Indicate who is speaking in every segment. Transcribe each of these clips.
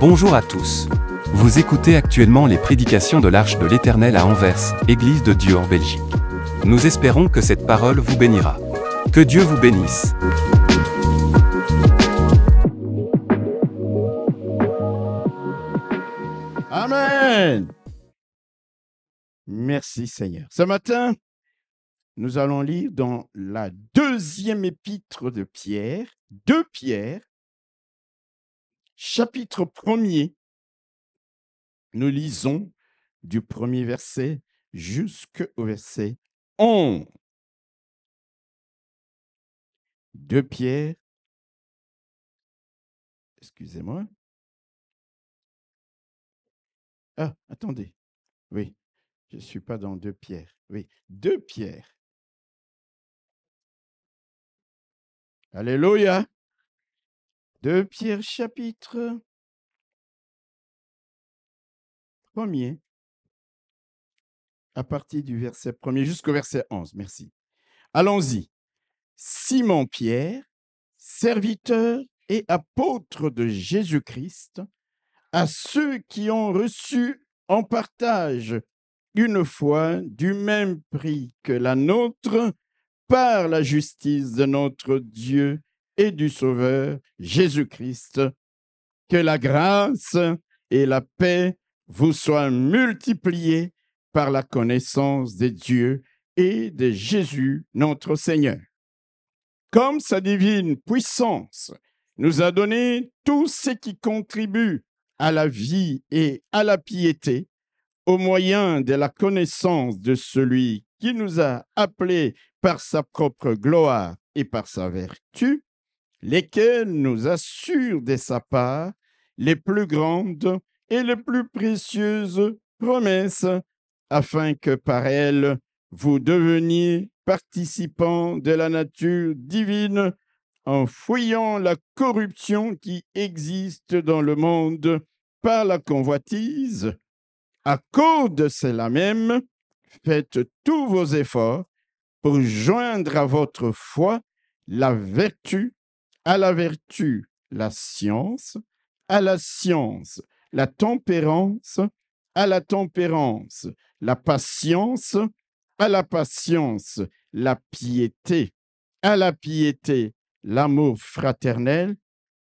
Speaker 1: Bonjour à tous. Vous écoutez actuellement les prédications de l'Arche de l'Éternel à Anvers, Église de Dieu en Belgique. Nous espérons que cette parole vous bénira. Que Dieu vous bénisse. Amen. Merci Seigneur. Ce matin, nous allons lire dans la deuxième épître de Pierre, deux Pierre, chapitre premier. Nous
Speaker 2: lisons du premier verset jusqu'au verset 11. Deux pierres. excusez-moi. Ah, attendez. Oui, je ne suis pas dans deux pierres. Oui, deux pierres. Alléluia. De Pierre chapitre
Speaker 1: 1 à partir du verset 1 jusqu'au verset 11. Merci. Allons-y. Simon Pierre, serviteur et apôtre de Jésus-Christ, à ceux qui ont reçu en partage une foi du même prix que la nôtre, par la justice de notre Dieu et du Sauveur Jésus-Christ. Que la grâce et la paix vous soient multipliées par la connaissance de Dieu et de Jésus notre Seigneur. Comme sa divine puissance nous a donné tout ce qui contribue à la vie et à la piété, au moyen de la connaissance de celui qui nous a appelés par sa propre gloire et par sa vertu, lesquelles nous assurent de sa part les plus grandes et les plus précieuses promesses, afin que par elles vous deveniez participants de la nature divine en fouillant la corruption qui existe dans le monde par la convoitise. À cause de cela même, faites tous vos efforts pour joindre à votre foi la vertu, à la vertu la science, à la science la tempérance, à la tempérance la patience, à la patience la piété, à la piété l'amour fraternel,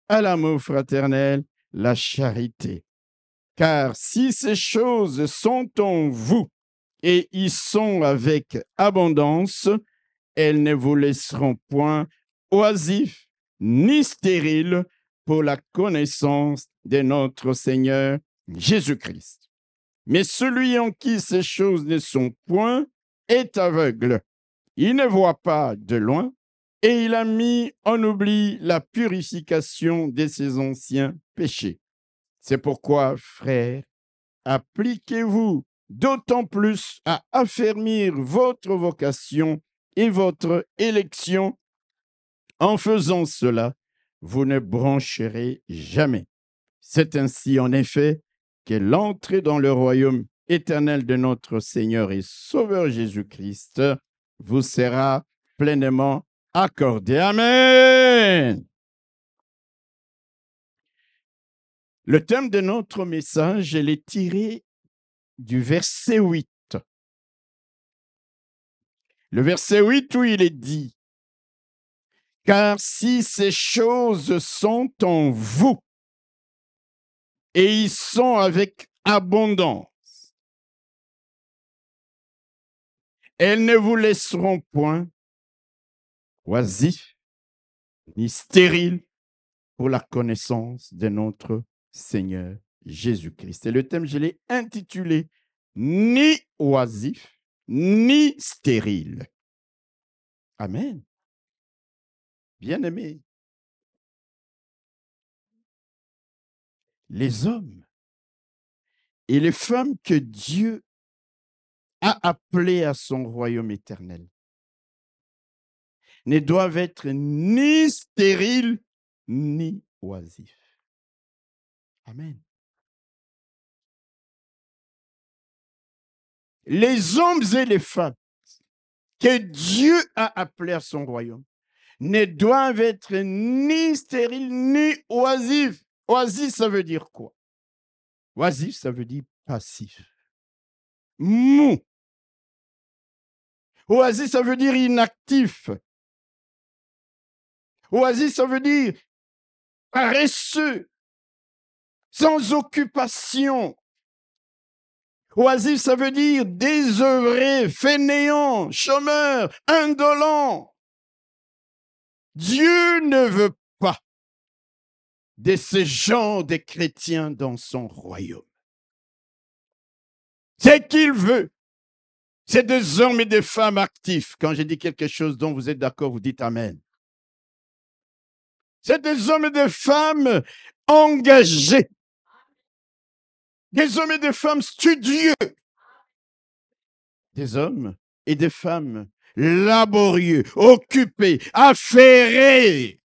Speaker 1: à l'amour fraternel la charité. Car si ces choses sont en vous, et y sont avec abondance. Elles ne vous laisseront point oisifs ni stériles pour la connaissance de notre Seigneur Jésus-Christ. Mais celui en qui ces choses ne sont point est aveugle. Il ne voit pas de loin et il a mis en oubli la purification de ses anciens péchés. C'est pourquoi, frères, appliquez-vous d'autant plus à affermir votre vocation et votre élection. En faisant cela, vous ne brancherez jamais. C'est ainsi, en effet, que l'entrée dans le royaume éternel de notre Seigneur et Sauveur Jésus-Christ vous sera pleinement accordée. Amen. Le thème de notre message, est tiré
Speaker 2: du verset 8. Le verset 8 où il est dit, car si ces choses sont en vous, et y sont avec abondance, elles ne vous laisseront point
Speaker 1: oisifs ni stériles pour la connaissance de notre Seigneur Jésus-Christ. Et le thème, je l'ai intitulé ni oisifs, ni stériles.
Speaker 2: Amen. Bien-aimés, les hommes et les femmes
Speaker 1: que Dieu a appelés à son royaume éternel ne doivent être ni stériles ni
Speaker 2: oisifs. Amen.
Speaker 1: les hommes et les femmes que Dieu a appelés à son royaume ne doivent être ni stériles ni oisifs. Oisif, ça veut dire quoi Oisif, ça veut dire passif.
Speaker 2: Mou. Oisif, ça veut dire inactif. Oisif, ça veut dire
Speaker 1: paresseux, sans occupation, Oasis, ça veut dire désœuvré, fainéant, chômeur,
Speaker 2: indolent. Dieu ne veut pas
Speaker 1: de ce genre de chrétiens dans son royaume. Ce qu'il veut, c'est des hommes et des femmes actifs. Quand je dis quelque chose dont vous êtes d'accord, vous dites Amen. C'est des hommes et des femmes engagés des hommes et des femmes
Speaker 2: studieux.
Speaker 1: Des hommes et des femmes laborieux, occupés, affairés.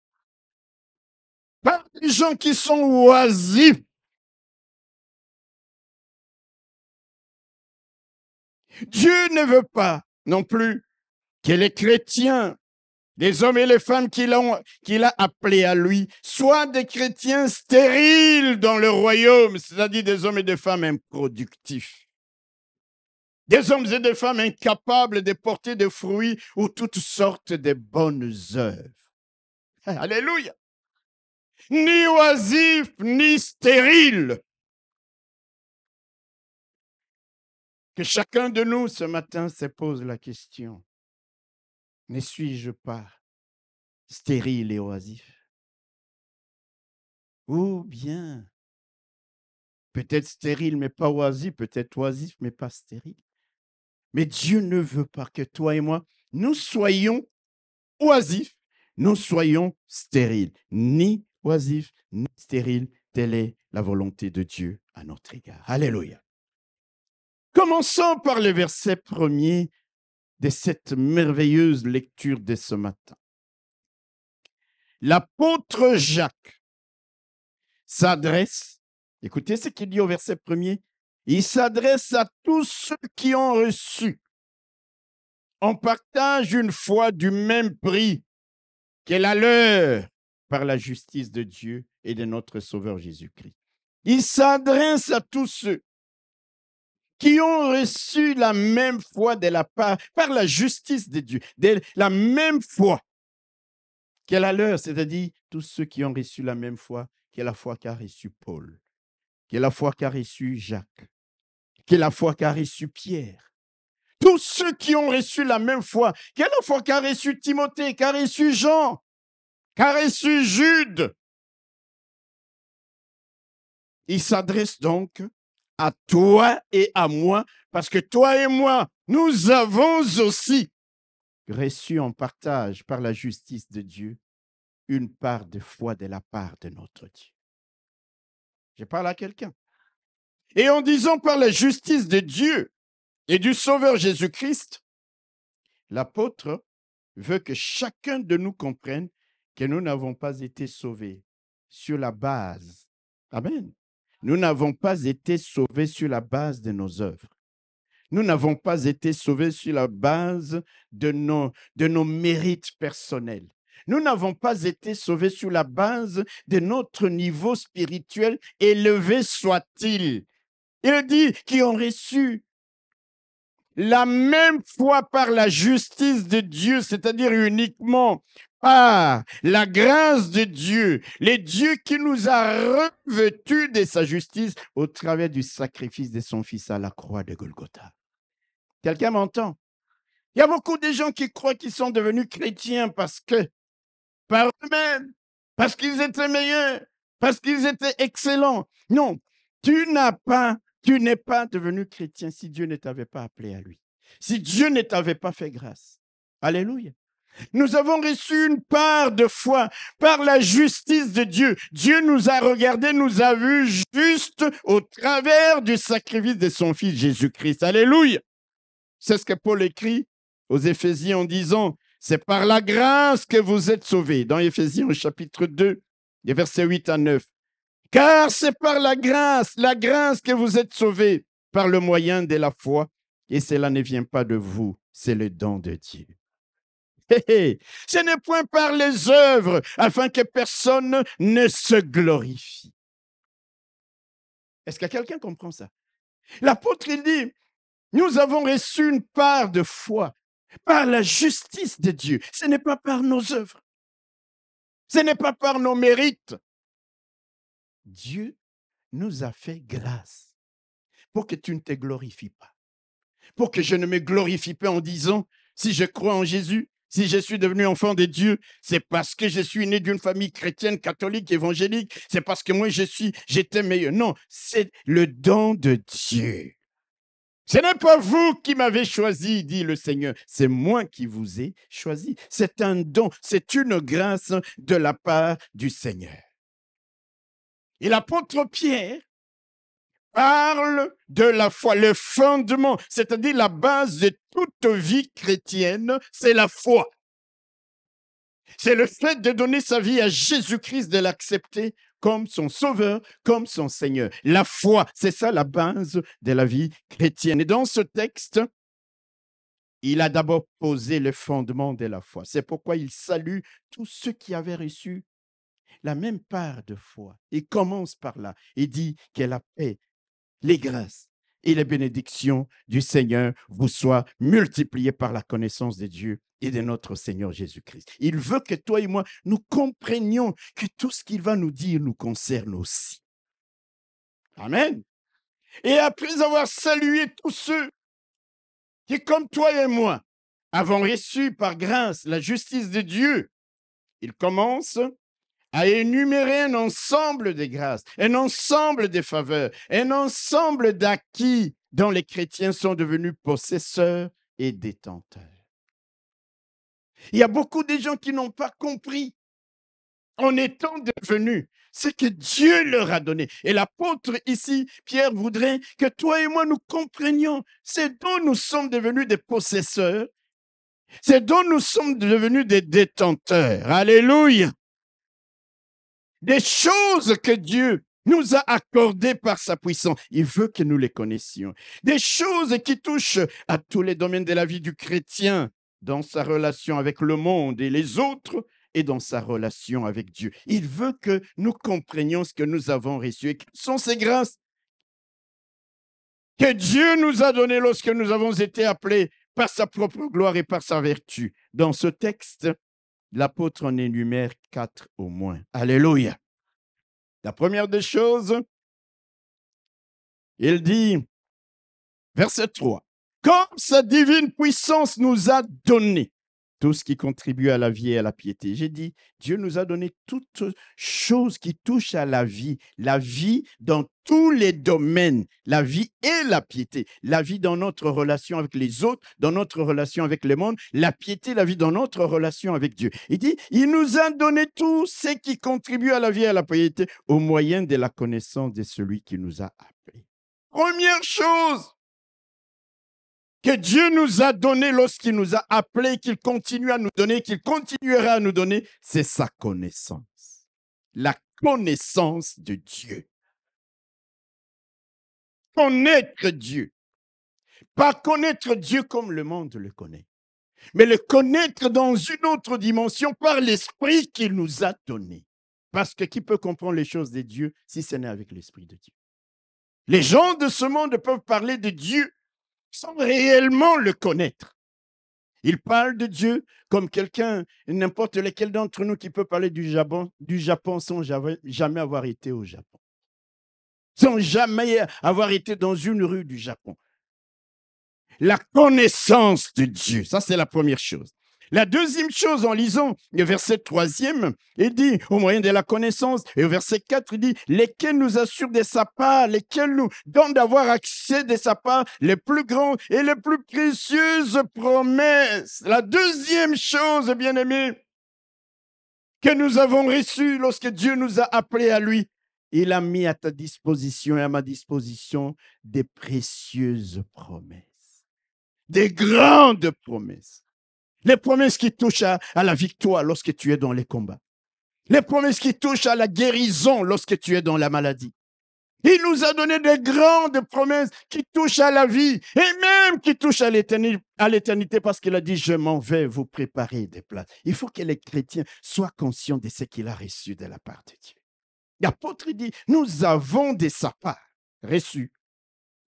Speaker 1: Pas
Speaker 2: des gens qui sont oisifs.
Speaker 1: Dieu ne veut pas non plus que les chrétiens les hommes et les femmes qu'il a appelés à lui, soient des chrétiens stériles dans le royaume, c'est-à-dire des hommes et des femmes improductifs. Des hommes et des femmes incapables de porter des fruits ou toutes sortes de bonnes œuvres. Alléluia.
Speaker 2: Ni oisifs, ni stériles. Que chacun de nous ce matin se pose la question. Ne suis-je pas stérile et oisif
Speaker 1: Ou bien, peut-être stérile mais pas oisif, peut-être oisif mais pas stérile. Mais Dieu ne veut pas que toi et moi, nous soyons oisifs, nous soyons stériles, ni oisifs, ni stériles. Telle est la volonté de Dieu à notre égard. Alléluia. Commençons par le verset premier de cette merveilleuse lecture de ce matin. L'apôtre Jacques s'adresse, écoutez ce qu'il dit au verset premier, il s'adresse à tous ceux qui ont reçu. en partage une foi du même prix qu'elle a leur par la justice de Dieu et de notre Sauveur Jésus-Christ. Il s'adresse à tous ceux qui ont reçu la même foi de la part, par la justice de Dieu, la même foi qu'elle a leur, c'est-à-dire tous ceux qui ont reçu la même foi, quelle la foi qu'a reçu Paul, quelle la foi qu'a reçu Jacques, quelle la foi qu'a reçu Pierre. Tous ceux qui ont reçu la même foi, quelle la foi qu'a reçu Timothée, qu'a reçu Jean, qu'a reçu Jude.
Speaker 2: Il s'adresse donc à toi et
Speaker 1: à moi, parce que toi et moi, nous avons aussi reçu en partage par la justice de Dieu une part de foi de la part de notre Dieu. Je parle à quelqu'un. Et en disant par la justice de Dieu et du Sauveur Jésus-Christ, l'apôtre veut que chacun de nous comprenne que nous n'avons pas été sauvés sur la base, Amen, nous n'avons pas été sauvés sur la base de nos œuvres. Nous n'avons pas été sauvés sur la base de nos, de nos mérites personnels. Nous n'avons pas été sauvés sur la base de notre niveau spirituel, élevé soit-il. Il dit qu'ils ont reçu la même foi par la justice de Dieu, c'est-à-dire uniquement ah, la grâce de Dieu, le Dieu qui nous a revêtus de sa justice au travers du sacrifice de son Fils à la croix de Golgotha. Quelqu'un m'entend Il y a beaucoup de gens qui croient qu'ils sont devenus chrétiens parce que, par eux-mêmes, parce qu'ils étaient meilleurs, parce qu'ils étaient excellents. Non, tu n'as pas, tu n'es pas devenu chrétien si Dieu ne t'avait pas appelé à lui, si Dieu ne t'avait pas fait grâce. Alléluia. Nous avons reçu une part de foi par la justice de Dieu. Dieu nous a regardés, nous a vus juste au travers du sacrifice de son Fils Jésus-Christ. Alléluia. C'est ce que Paul écrit aux Éphésiens en disant, c'est par la grâce que vous êtes sauvés. Dans Éphésiens chapitre 2, des versets 8 à 9. Car c'est par la grâce, la grâce que vous êtes sauvés, par le moyen de la foi. Et cela ne vient pas de vous, c'est le don de Dieu. Ce n'est point par les œuvres, afin que personne ne se glorifie. Est-ce que quelqu'un comprend ça L'apôtre, il dit, nous avons reçu une part de foi par la justice de Dieu. Ce n'est pas par nos œuvres. Ce n'est pas par nos mérites. Dieu nous a fait grâce pour que tu ne te glorifies pas. Pour que je ne me glorifie pas en disant, si je crois en Jésus, si je suis devenu enfant de Dieu, c'est parce que je suis né d'une famille chrétienne, catholique, évangélique. C'est parce que moi, je suis, j'étais meilleur. Non, c'est le don de Dieu. Ce n'est pas vous qui m'avez choisi, dit le Seigneur. C'est moi qui vous ai choisi. C'est un don, c'est une grâce de la part du Seigneur. Et l'apôtre Pierre parle de la foi, le fondement, c'est-à-dire la base de toute vie chrétienne, c'est la foi. C'est le fait de donner sa vie à Jésus-Christ, de l'accepter comme son sauveur, comme son Seigneur. La foi, c'est ça la base de la vie chrétienne. Et dans ce texte, il a d'abord posé le fondement de la foi. C'est pourquoi il salue tous ceux qui avaient reçu la même part de foi. Il commence par là. Il dit qu'elle la paix les grâces et les bénédictions du Seigneur vous soient multipliées par la connaissance de Dieu et de notre Seigneur Jésus-Christ. Il veut que toi et moi, nous comprenions que tout ce qu'il va nous dire nous concerne aussi. Amen. Et après avoir salué tous ceux qui, comme toi et moi, avons reçu par grâce la justice de Dieu, il commence à énumérer un ensemble des grâces, un ensemble des faveurs, un ensemble d'acquis dont les chrétiens sont devenus possesseurs et détenteurs. Il y a beaucoup de gens qui n'ont pas compris en étant devenus ce que Dieu leur a donné. Et l'apôtre ici, Pierre, voudrait que toi et moi, nous comprenions ce dont nous sommes devenus des possesseurs, c'est dont nous sommes devenus des détenteurs. Alléluia des choses que Dieu nous a accordées par sa puissance. Il veut que nous les connaissions. Des choses qui touchent à tous les domaines de la vie du chrétien, dans sa relation avec le monde et les autres, et dans sa relation avec Dieu. Il veut que nous comprenions ce que nous avons reçu et sont ces grâces que Dieu nous a données lorsque nous avons été appelés par sa propre gloire et par sa vertu. Dans ce texte, l'apôtre en énumère quatre au moins. Alléluia.
Speaker 2: La première des choses, il dit,
Speaker 1: verset 3, comme sa divine puissance nous a donné tout ce qui contribue à la vie et à la piété. J'ai dit, Dieu nous a donné toutes choses qui touchent à la vie, la vie dans tous les domaines, la vie et la piété, la vie dans notre relation avec les autres, dans notre relation avec le monde, la piété, la vie dans notre relation avec Dieu. Il dit, il nous a donné tout ce qui contribue à la vie et à la piété au moyen de la connaissance de celui qui nous a appelés. Première chose, que Dieu nous a donné lorsqu'il nous a appelés, qu'il continue à nous donner, qu'il continuera à nous donner, c'est sa connaissance. La connaissance de Dieu. Connaître Dieu. Pas connaître Dieu comme le monde le connaît, mais le connaître dans une autre dimension par l'Esprit qu'il nous a donné. Parce que qui peut comprendre les choses de Dieu si ce n'est avec l'Esprit de Dieu Les gens de ce monde peuvent parler de Dieu sans réellement le connaître. Il parle de Dieu comme quelqu'un, n'importe lequel d'entre nous qui peut parler du Japon, du Japon sans jamais avoir été au Japon, sans jamais avoir été dans une rue du Japon. La connaissance de Dieu, ça c'est la première chose. La deuxième chose, en lisant le verset troisième, il dit, au moyen de la connaissance, et au verset 4, il dit, lesquels nous assurent de sa part, lesquels nous donnent d'avoir accès de sa part, les plus grands et les plus précieuses promesses. La deuxième chose, bien aimé que nous avons reçue lorsque Dieu nous a appelés à lui, il a mis à ta disposition et à ma disposition des précieuses promesses, des grandes promesses. Les promesses qui touchent à, la victoire lorsque tu es dans les combats. Les promesses qui touchent à la guérison lorsque tu es dans la maladie. Il nous a donné des grandes promesses qui touchent à la vie et même qui touchent à l'éternité parce qu'il a dit, je m'en vais vous préparer des places. Il faut que les chrétiens soient conscients de ce qu'il a reçu de la part de Dieu. L'apôtre dit, nous avons de sa part reçu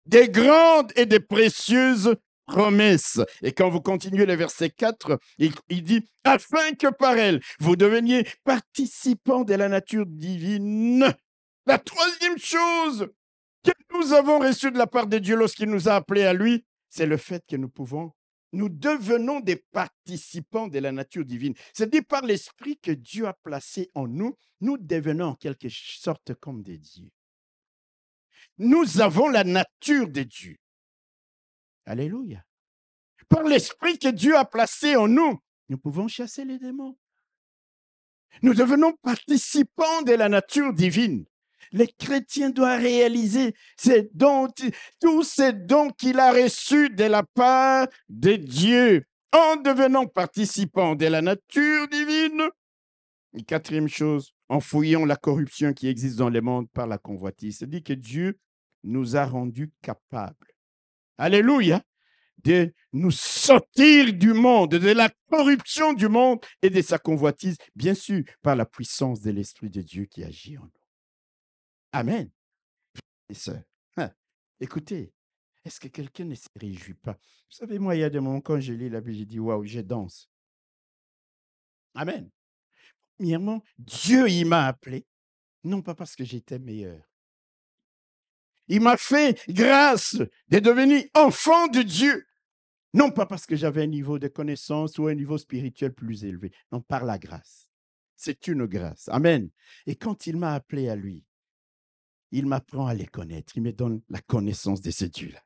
Speaker 1: des grandes et des précieuses promesse. Et quand vous continuez le verset 4, il, dit, afin que par elle, vous deveniez participants de la nature divine. La troisième chose que nous avons reçue de la part de Dieu lorsqu'il nous a appelés à lui, c'est le fait que nous pouvons, nous devenons des participants de la nature divine. C'est-à-dire par l'esprit que Dieu a placé en nous, nous devenons en quelque sorte comme des dieux. Nous avons la nature des dieux. Alléluia. Par l'esprit que Dieu a placé en nous, nous pouvons chasser les démons. Nous devenons participants de la nature divine. Les chrétiens doivent réaliser ces dons, tous ces dons qu'il a reçus de la part de Dieu en devenant participants de la nature divine. Et quatrième chose, en fouillant la corruption qui existe dans le monde par la convoitise. C'est dit que Dieu nous a rendus capables Alléluia. De nous sortir du monde, de la corruption du monde et de sa convoitise, bien sûr, par la puissance de l'Esprit de Dieu qui agit en nous. Amen. Et ça, hein, écoutez, est-ce que quelqu'un ne se réjouit pas Vous savez, moi, il y a des moments quand je lis la Bible, je dis waouh, je danse. Amen. Premièrement, Dieu, il m'a appelé, non pas parce que j'étais meilleur, il m'a fait grâce de devenir enfant de Dieu. Non pas parce que j'avais un niveau de connaissance ou un niveau spirituel plus élevé. Non, par la grâce. C'est une grâce. Amen. Et quand il m'a appelé à lui, il m'apprend à les connaître. Il me donne la connaissance de ces Dieu-là.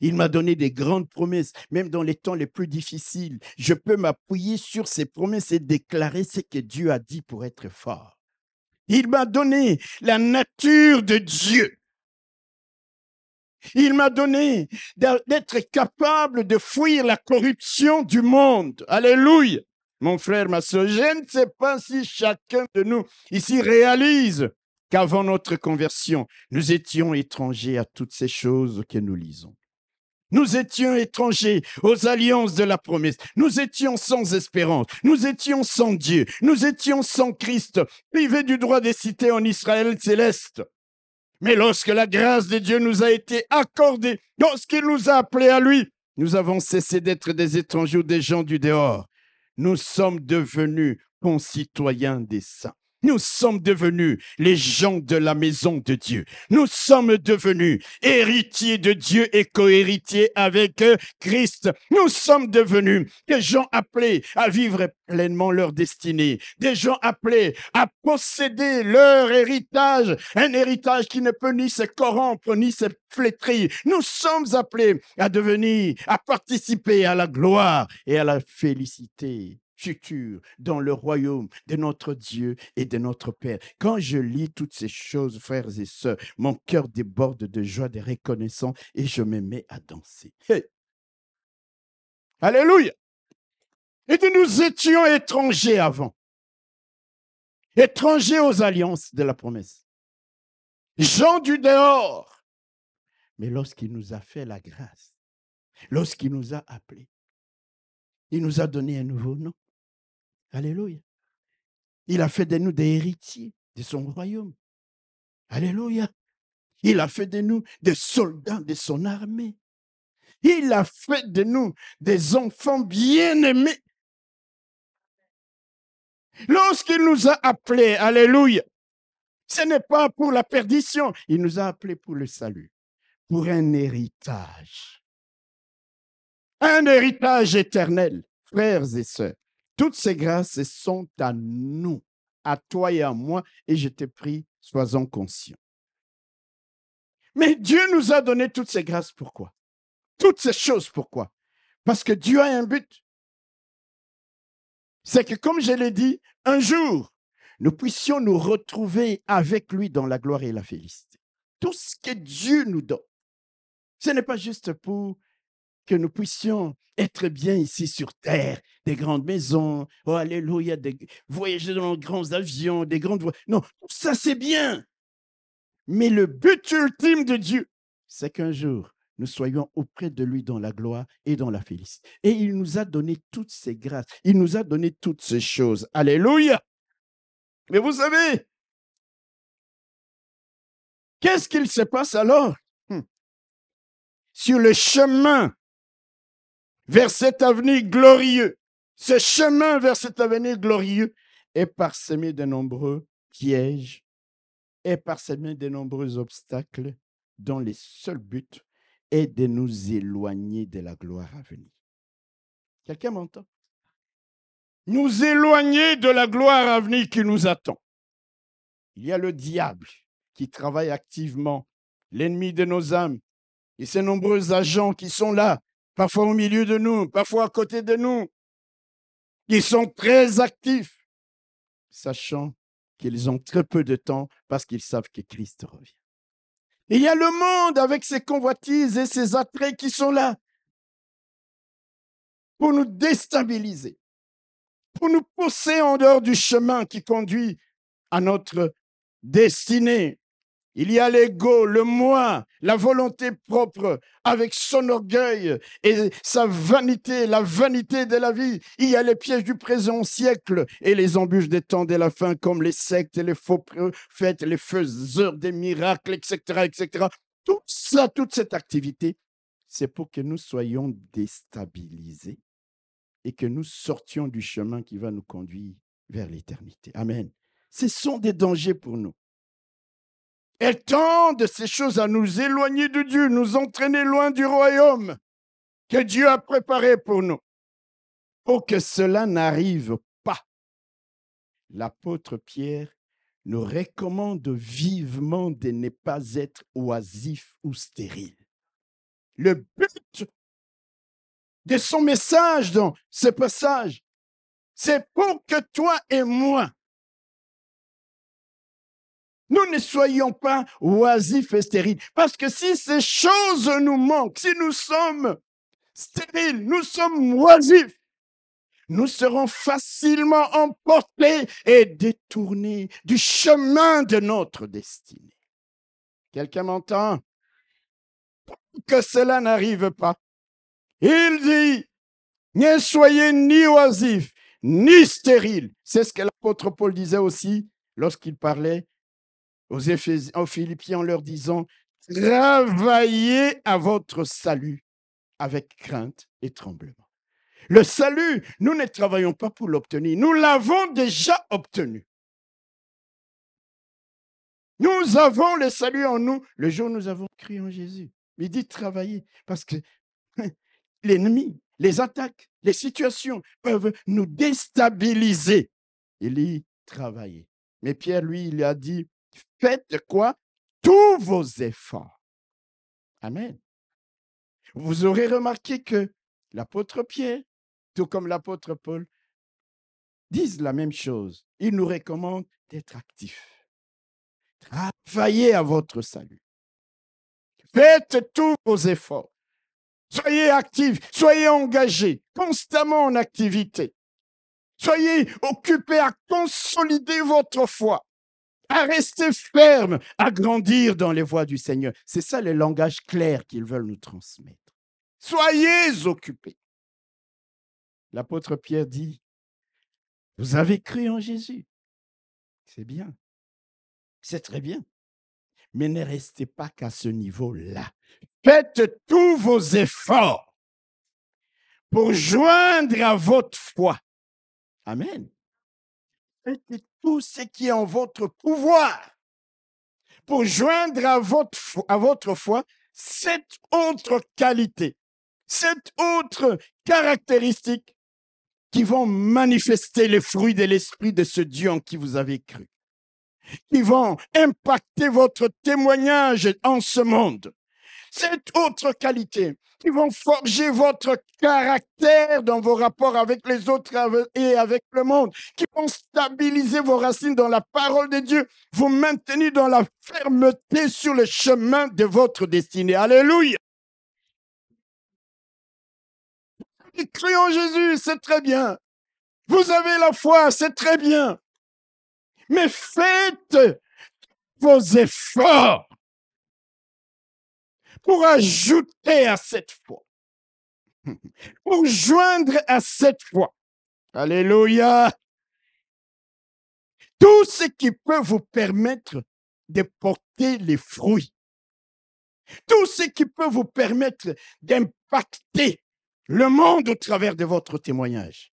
Speaker 1: Il m'a donné des grandes promesses, même dans les temps les plus difficiles. Je peux m'appuyer sur ces promesses et déclarer ce que Dieu a dit pour être fort. Il m'a donné la nature de Dieu. Il m'a donné d'être capable de fuir la corruption du monde. Alléluia. Mon frère, ma soeur, je ne sais pas si chacun de nous ici réalise qu'avant notre conversion, nous étions étrangers à toutes ces choses que nous lisons. Nous étions étrangers aux alliances de la promesse. Nous étions sans espérance. Nous étions sans Dieu. Nous étions sans Christ, privés du droit des cités en Israël céleste. Mais lorsque la grâce de Dieu nous a été accordée, lorsqu'il nous a appelés à lui, nous avons cessé d'être des étrangers ou des gens du dehors. Nous sommes devenus concitoyens des saints. Nous sommes devenus les gens de la maison de Dieu. Nous sommes devenus héritiers de Dieu et cohéritiers avec Christ. Nous sommes devenus des gens appelés à vivre pleinement leur destinée, des gens appelés à posséder leur héritage, un héritage qui ne peut ni se corrompre ni se flétrir. Nous sommes appelés à devenir, à participer à la gloire et à la félicité futur dans le royaume de notre Dieu et de notre Père. Quand je lis toutes ces choses, frères et sœurs, mon cœur déborde de joie, de reconnaissance et je me mets à danser. Alléluia. Et nous étions étrangers avant, étrangers aux alliances de la promesse, gens du dehors. Mais lorsqu'il nous a fait la grâce, lorsqu'il nous a appelés, il nous a donné un nouveau nom. Alléluia. Il a fait de nous des héritiers de son royaume. Alléluia. Il a fait de nous des soldats de son armée. Il a fait de nous des enfants bien-aimés. Lorsqu'il nous a appelés, Alléluia, ce n'est pas pour la perdition, il nous a appelés pour le salut, pour un héritage. Un héritage éternel, frères et sœurs. Toutes ces grâces sont à nous, à toi et à moi, et je te prie, sois-en conscient. Mais Dieu nous a donné toutes ces grâces, pourquoi Toutes ces choses, pourquoi Parce que Dieu a un but. C'est que, comme je l'ai dit, un jour, nous puissions nous retrouver avec lui dans la gloire et la félicité. Tout ce que Dieu nous donne, ce n'est pas juste pour que nous puissions être bien ici sur terre, des grandes maisons, oh alléluia, voyager dans de grands avions, des grandes voies. Non, tout ça c'est bien. Mais le but ultime de Dieu, c'est qu'un jour, nous soyons auprès de lui dans la gloire et dans la félicité. Et il nous a donné toutes ces grâces, il nous a donné toutes ces choses. Alléluia. Mais vous savez,
Speaker 2: qu'est-ce qu'il se passe alors hmm. Sur le
Speaker 1: chemin vers cet avenir glorieux. Ce chemin vers cet avenir glorieux est parsemé de nombreux pièges, est parsemé de nombreux obstacles dont le seul but est de nous éloigner de la gloire à venir. Quelqu'un m'entend Nous éloigner de la gloire à venir qui nous attend. Il y a le diable qui travaille activement, l'ennemi de nos âmes, et ses nombreux agents qui sont là parfois au milieu de nous, parfois à côté de nous, ils sont très actifs, sachant qu'ils ont très peu de temps parce qu'ils savent que Christ revient. Et il y a le monde avec ses convoitises et ses attraits
Speaker 2: qui sont là pour nous déstabiliser,
Speaker 1: pour nous pousser en dehors du chemin qui conduit à notre destinée, il y a l'ego, le moi, la volonté propre avec son orgueil et sa vanité, la vanité de la vie. Il y a les pièges du présent siècle et les embûches des temps de la fin comme les sectes, les faux prophètes, les faiseurs des miracles, etc., etc. Tout ça, toute cette activité, c'est pour que nous soyons déstabilisés et que nous sortions du chemin qui va nous conduire vers l'éternité. Amen. Ce sont des dangers pour nous. Elles de ces choses à nous éloigner de Dieu, nous entraîner loin du royaume que Dieu a préparé pour nous. Pour que cela n'arrive pas, l'apôtre Pierre nous recommande vivement de ne pas être oisif ou stérile. Le but de son message dans ce passage,
Speaker 2: c'est pour que toi et moi, nous ne
Speaker 1: soyons pas oisifs et stériles. Parce que si ces choses nous manquent, si nous sommes stériles, nous sommes oisifs, nous serons facilement emportés et détournés du chemin de notre destinée. Quelqu'un m'entend Que cela n'arrive pas. Il dit, ne soyez ni oisifs, ni stériles. C'est ce que l'apôtre Paul disait aussi lorsqu'il parlait aux, Philippiens en leur disant, travaillez à votre salut avec crainte et tremblement. Le salut, nous ne travaillons pas pour l'obtenir. Nous l'avons déjà obtenu. Nous avons le salut en nous le jour où nous avons crié en Jésus. Il dit travailler parce que l'ennemi, les attaques, les situations peuvent nous déstabiliser. Il dit Travaillez ». Mais Pierre, lui, il a dit faites de quoi? Tous vos efforts. Amen. Vous aurez remarqué que l'apôtre Pierre, tout comme l'apôtre Paul, disent la même chose. Ils nous recommandent d'être actifs. Travaillez à votre salut. Faites tous vos efforts. Soyez actifs, soyez engagés, constamment en activité. Soyez occupés à consolider votre foi à rester ferme, à grandir dans les voies du Seigneur. C'est ça le langage clair qu'ils veulent nous transmettre. Soyez occupés. L'apôtre Pierre dit,
Speaker 2: vous avez cru en Jésus. C'est bien. C'est très bien.
Speaker 1: Mais ne restez pas qu'à ce niveau-là. Faites tous vos efforts pour joindre à votre foi. Amen tout ce qui est en votre pouvoir pour joindre à votre, foi cette autre qualité, cette autre caractéristique qui vont manifester les fruits de l'esprit de ce Dieu en qui vous avez cru, qui vont impacter votre témoignage en ce monde cette autre qualité qui vont forger votre caractère dans vos rapports avec les autres et avec le monde, qui vont stabiliser vos racines dans la parole de Dieu, vous maintenir dans la fermeté sur le chemin de votre destinée. Alléluia.
Speaker 2: Créons en Jésus, c'est très bien. Vous avez la foi, c'est très bien. Mais faites vos efforts pour ajouter à cette foi, pour joindre à cette foi. Alléluia. Tout ce qui peut vous permettre de
Speaker 1: porter les fruits. Tout ce qui peut vous permettre d'impacter le monde au travers de votre témoignage.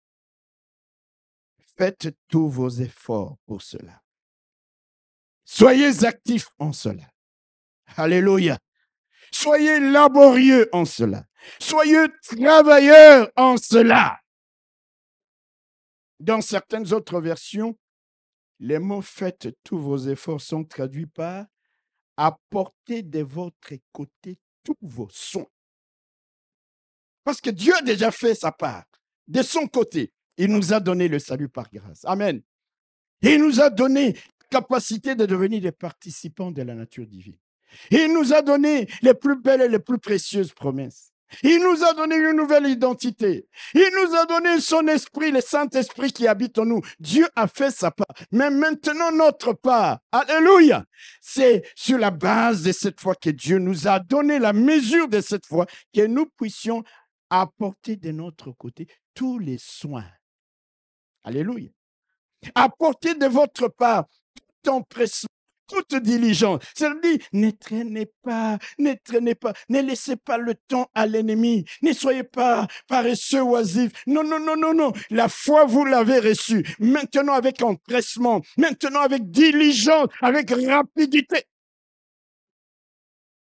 Speaker 1: Faites tous vos efforts pour cela. Soyez actifs en cela. Alléluia. Soyez laborieux en cela. Soyez travailleurs en cela. Dans certaines autres versions, les mots faites tous vos efforts sont traduits par apportez de votre côté tous vos soins. Parce que Dieu a déjà fait sa part. De son côté, il nous a donné le salut par grâce. Amen. Il nous a donné capacité de devenir des participants de la nature divine. Il nous a donné les plus belles et les plus précieuses promesses. Il nous a donné une nouvelle identité. Il nous a donné son esprit, le Saint-Esprit qui habite en nous. Dieu a fait sa part. Mais maintenant, notre part, alléluia, c'est sur la base de cette foi que Dieu nous a donné la mesure de cette foi, que nous puissions apporter de notre côté tous les soins. Alléluia. Apporter de votre part tout empressement toute diligence. C'est-à-dire, ne traînez pas, ne traînez pas, ne laissez pas le temps à l'ennemi, ne soyez pas paresseux oisifs. Non, non, non, non, non. La foi, vous l'avez reçue. Maintenant, avec empressement, maintenant, avec diligence, avec rapidité.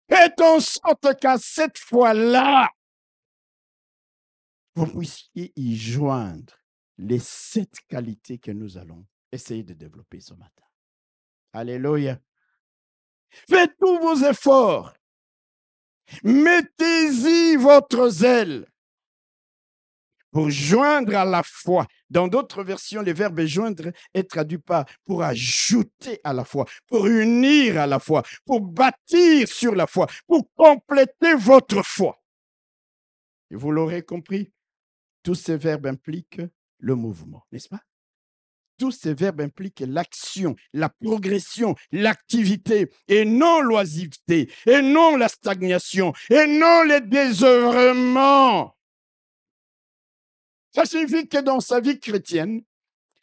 Speaker 1: Faites en sorte qu'à cette fois-là, vous puissiez y joindre les sept qualités que nous allons essayer de développer ce matin. Alléluia. Faites tous vos efforts. Mettez-y votre zèle pour joindre à la foi. Dans d'autres versions, le verbe joindre est traduit par pour ajouter à la foi, pour unir à la foi, pour bâtir sur la foi, pour compléter votre foi. Et vous l'aurez compris, tous ces verbes impliquent le mouvement, n'est-ce pas? tous ces verbes impliquent l'action, la progression, l'activité, et non l'oisiveté, et non la stagnation, et non le désœuvrement. Ça signifie que dans sa vie chrétienne,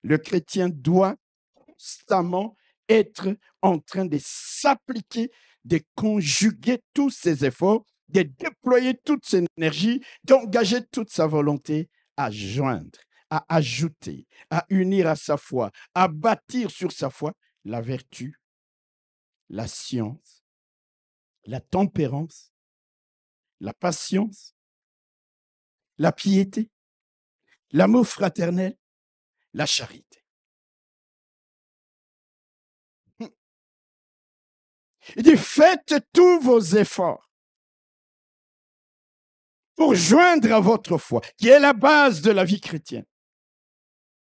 Speaker 1: le chrétien doit constamment être en train de s'appliquer, de conjuguer tous ses efforts, de déployer toute son énergie, d'engager toute sa volonté à joindre à ajouter, à unir à sa foi, à bâtir sur sa foi la vertu, la science, la tempérance, la patience,
Speaker 2: la piété, l'amour fraternel, la charité. Hum. Il dit, faites tous vos efforts
Speaker 1: pour joindre à votre foi, qui est la base de la vie chrétienne,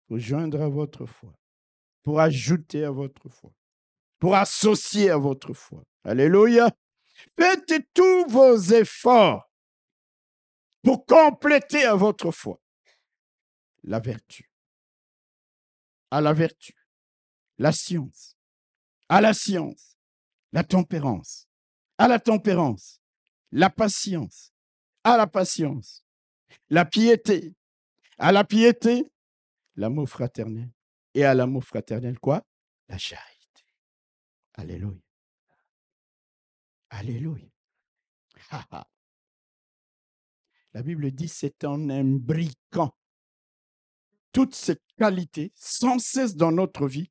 Speaker 1: pour joindre à votre foi, pour ajouter à votre foi, pour associer à votre foi. Alléluia. Faites tous vos efforts pour compléter à votre foi la vertu,
Speaker 2: à la vertu, la science, à la science,
Speaker 1: la tempérance, à la tempérance, la patience, à la patience, la piété, à la piété, l'amour fraternel. Et à l'amour fraternel, quoi La charité. Alléluia. Alléluia. La Bible dit c'est en imbriquant toutes ces qualités sans cesse dans notre vie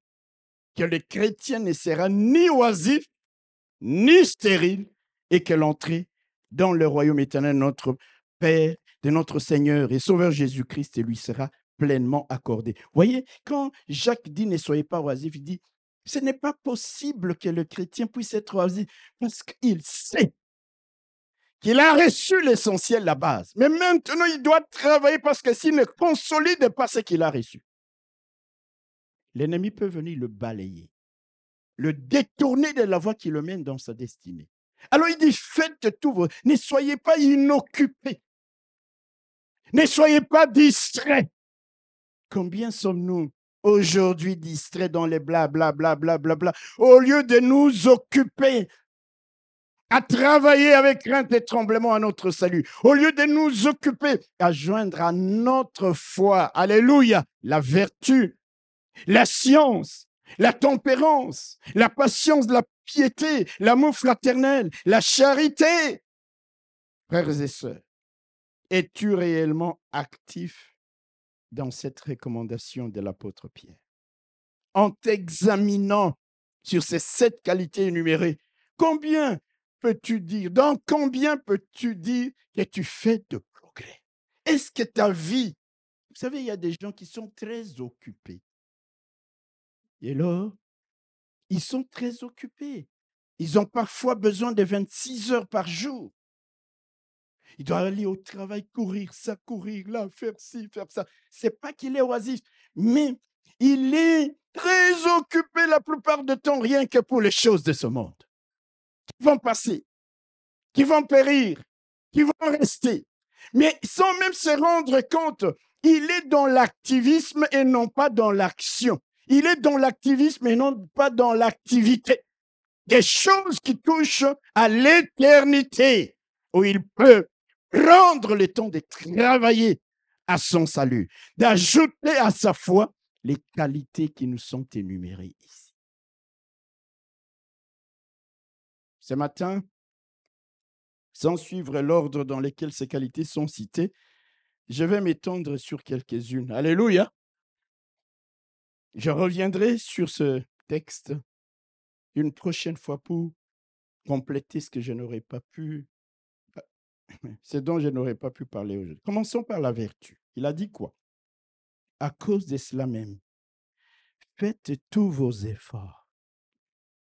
Speaker 1: que le chrétien ne sera ni oisif, ni stérile, et que l'entrée dans le royaume éternel de notre Père, de notre Seigneur et Sauveur Jésus-Christ lui sera pleinement accordé. Voyez, quand Jacques dit ne soyez pas oisif, il dit ce n'est pas possible que le chrétien puisse être oisif parce qu'il sait qu'il a reçu l'essentiel, la base. Mais maintenant, il doit travailler parce que s'il ne consolide pas ce qu'il a reçu, l'ennemi peut venir le balayer, le détourner de la voie qui le mène dans sa destinée. Alors il dit, faites tout, ne soyez pas inoccupés, ne soyez pas distraits. Combien sommes-nous aujourd'hui distraits dans les blablabla au lieu de nous occuper à travailler avec crainte et tremblement à notre salut, au lieu de nous occuper à joindre à notre foi, alléluia, la vertu, la science, la tempérance, la patience, la piété, l'amour fraternel, la charité. Frères et sœurs, es-tu réellement actif dans cette recommandation de l'apôtre Pierre. En t'examinant sur ces sept qualités énumérées, combien peux-tu dire, dans combien peux-tu dire que tu fais de progrès Est-ce que ta vie, vous savez, il y a des gens qui sont très occupés. Et lors, ils sont très occupés. Ils ont parfois besoin de 26 heures par jour. Il doit aller au travail, courir, ça, courir, là, faire ci, faire ça. C'est pas qu'il est oisif, mais il est très occupé la plupart du temps, rien que pour les choses de ce monde, qui vont passer, qui vont périr, qui vont rester. Mais sans même se rendre compte, il est dans l'activisme et non pas dans l'action. Il est dans l'activisme et non pas dans l'activité. Des choses qui touchent à l'éternité, où il peut prendre le temps de travailler à son salut, d'ajouter à sa foi les qualités qui nous sont énumérées ici. Ce matin, sans suivre l'ordre dans lequel ces qualités sont citées, je vais m'étendre sur quelques-unes. Alléluia. Je reviendrai sur ce texte une prochaine fois pour compléter ce que je n'aurais pas pu C'est dont je n'aurais pas pu parler aujourd'hui. Commençons par la vertu. Il a dit quoi À cause de cela même, faites tous vos efforts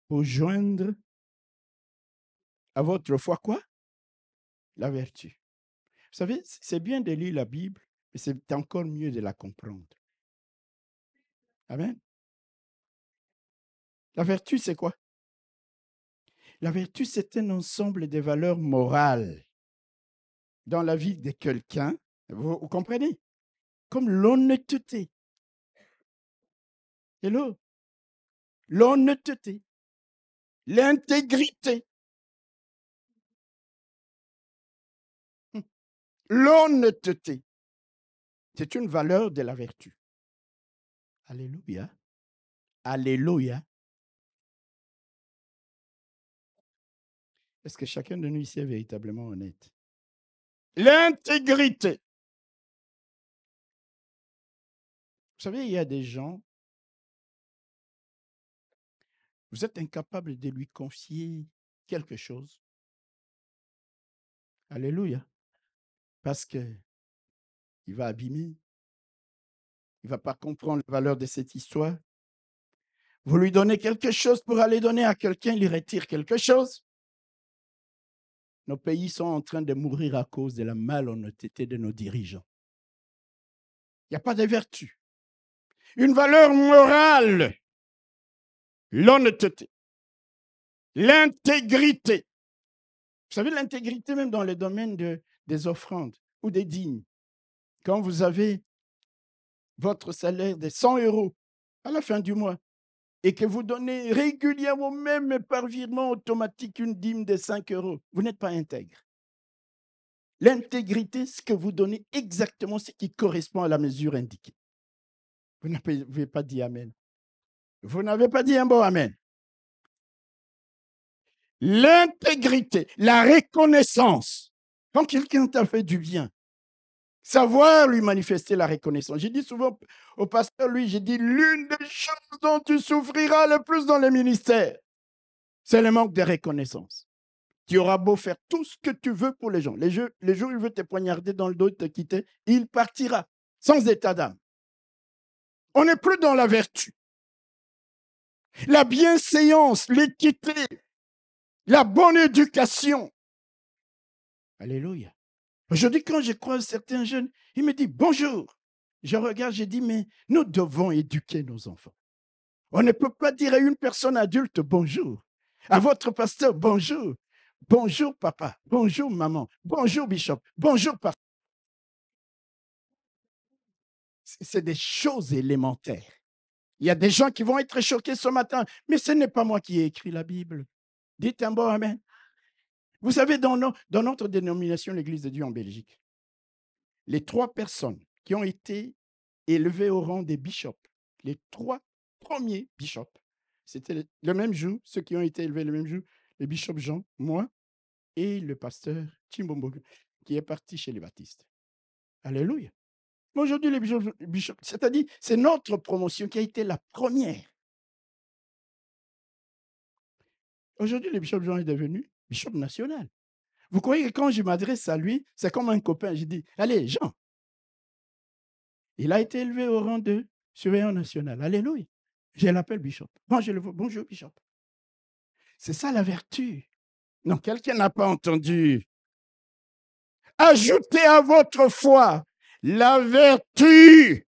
Speaker 1: pour joindre à votre foi quoi La vertu. Vous savez, c'est bien de lire la Bible, mais c'est encore mieux de la comprendre.
Speaker 2: Amen. La vertu, c'est quoi
Speaker 1: La vertu, c'est un ensemble de valeurs morales dans la vie de quelqu'un, vous, comprenez Comme l'honnêteté.
Speaker 2: Hello L'honnêteté, l'intégrité, hum. l'honnêteté, c'est une valeur de la vertu. Alléluia. Alléluia. Est-ce que chacun de nous ici est véritablement honnête L'intégrité. Vous savez, il y a des gens, vous êtes incapable de lui confier quelque chose. Alléluia.
Speaker 1: Parce que il va abîmer. Il ne va pas comprendre la valeur de cette histoire. Vous lui donnez quelque chose pour aller donner à quelqu'un, il retire quelque chose. Nos pays sont en train de mourir à cause de la malhonnêteté de nos dirigeants. Il n'y a pas de vertu.
Speaker 2: Une valeur morale, l'honnêteté,
Speaker 1: l'intégrité. Vous savez, l'intégrité même dans le domaine des offrandes ou des dignes. Quand vous avez votre salaire de 100 euros à la fin du mois, et que vous donnez régulièrement, même par virement automatique, une dîme de 5 euros, vous n'êtes pas intègre. L'intégrité, c'est que vous donnez exactement ce qui correspond à la mesure indiquée. Vous n'avez pas dit Amen. Vous n'avez pas dit un bon Amen. L'intégrité, la reconnaissance. Quand quelqu'un t'a fait du bien, savoir lui manifester la reconnaissance. J'ai dit souvent au pasteur, lui, j'ai dit, l'une des choses dont tu souffriras le plus dans le ministère, c'est le manque de reconnaissance. Tu auras beau faire tout ce que tu veux pour les gens. Les, jeux, les jours où il veut te poignarder dans le dos et te quitter, il partira sans état d'âme. On n'est plus dans la vertu. La bienséance, l'équité, la bonne éducation. Alléluia. Aujourd'hui, quand je croise certains jeunes, ils me disent bonjour. Je regarde, je dis, mais nous devons éduquer nos enfants. On ne peut pas dire à une personne adulte bonjour, à votre pasteur bonjour, bonjour papa, bonjour maman, bonjour bishop, bonjour pasteur. C'est des choses élémentaires. Il y a des gens qui vont être choqués ce matin, mais ce n'est pas moi qui ai écrit la Bible. Dites un bon Amen. Vous savez, dans, notre dénomination, l'Église de Dieu en Belgique, les trois personnes qui ont été élevées au rang des bishops, les trois premiers bishops, c'était le même jour, ceux qui ont été élevés le même jour, le bishop Jean, moi et le pasteur Chimbombo, qui est parti chez les baptistes. Alléluia. Aujourd'hui, les bishops, c'est-à-dire, c'est notre promotion qui a été la première. Aujourd'hui, le bishop Jean est devenu bishop national. Vous croyez que quand je m'adresse à lui, c'est comme un copain. Je dis, allez, Jean. Il a été élevé au rang de surveillant national. Alléluia. Je l'appelle bishop. je le Bonjour, bishop. C'est ça la vertu. Non, quelqu'un n'a pas entendu. Ajoutez à votre foi la vertu.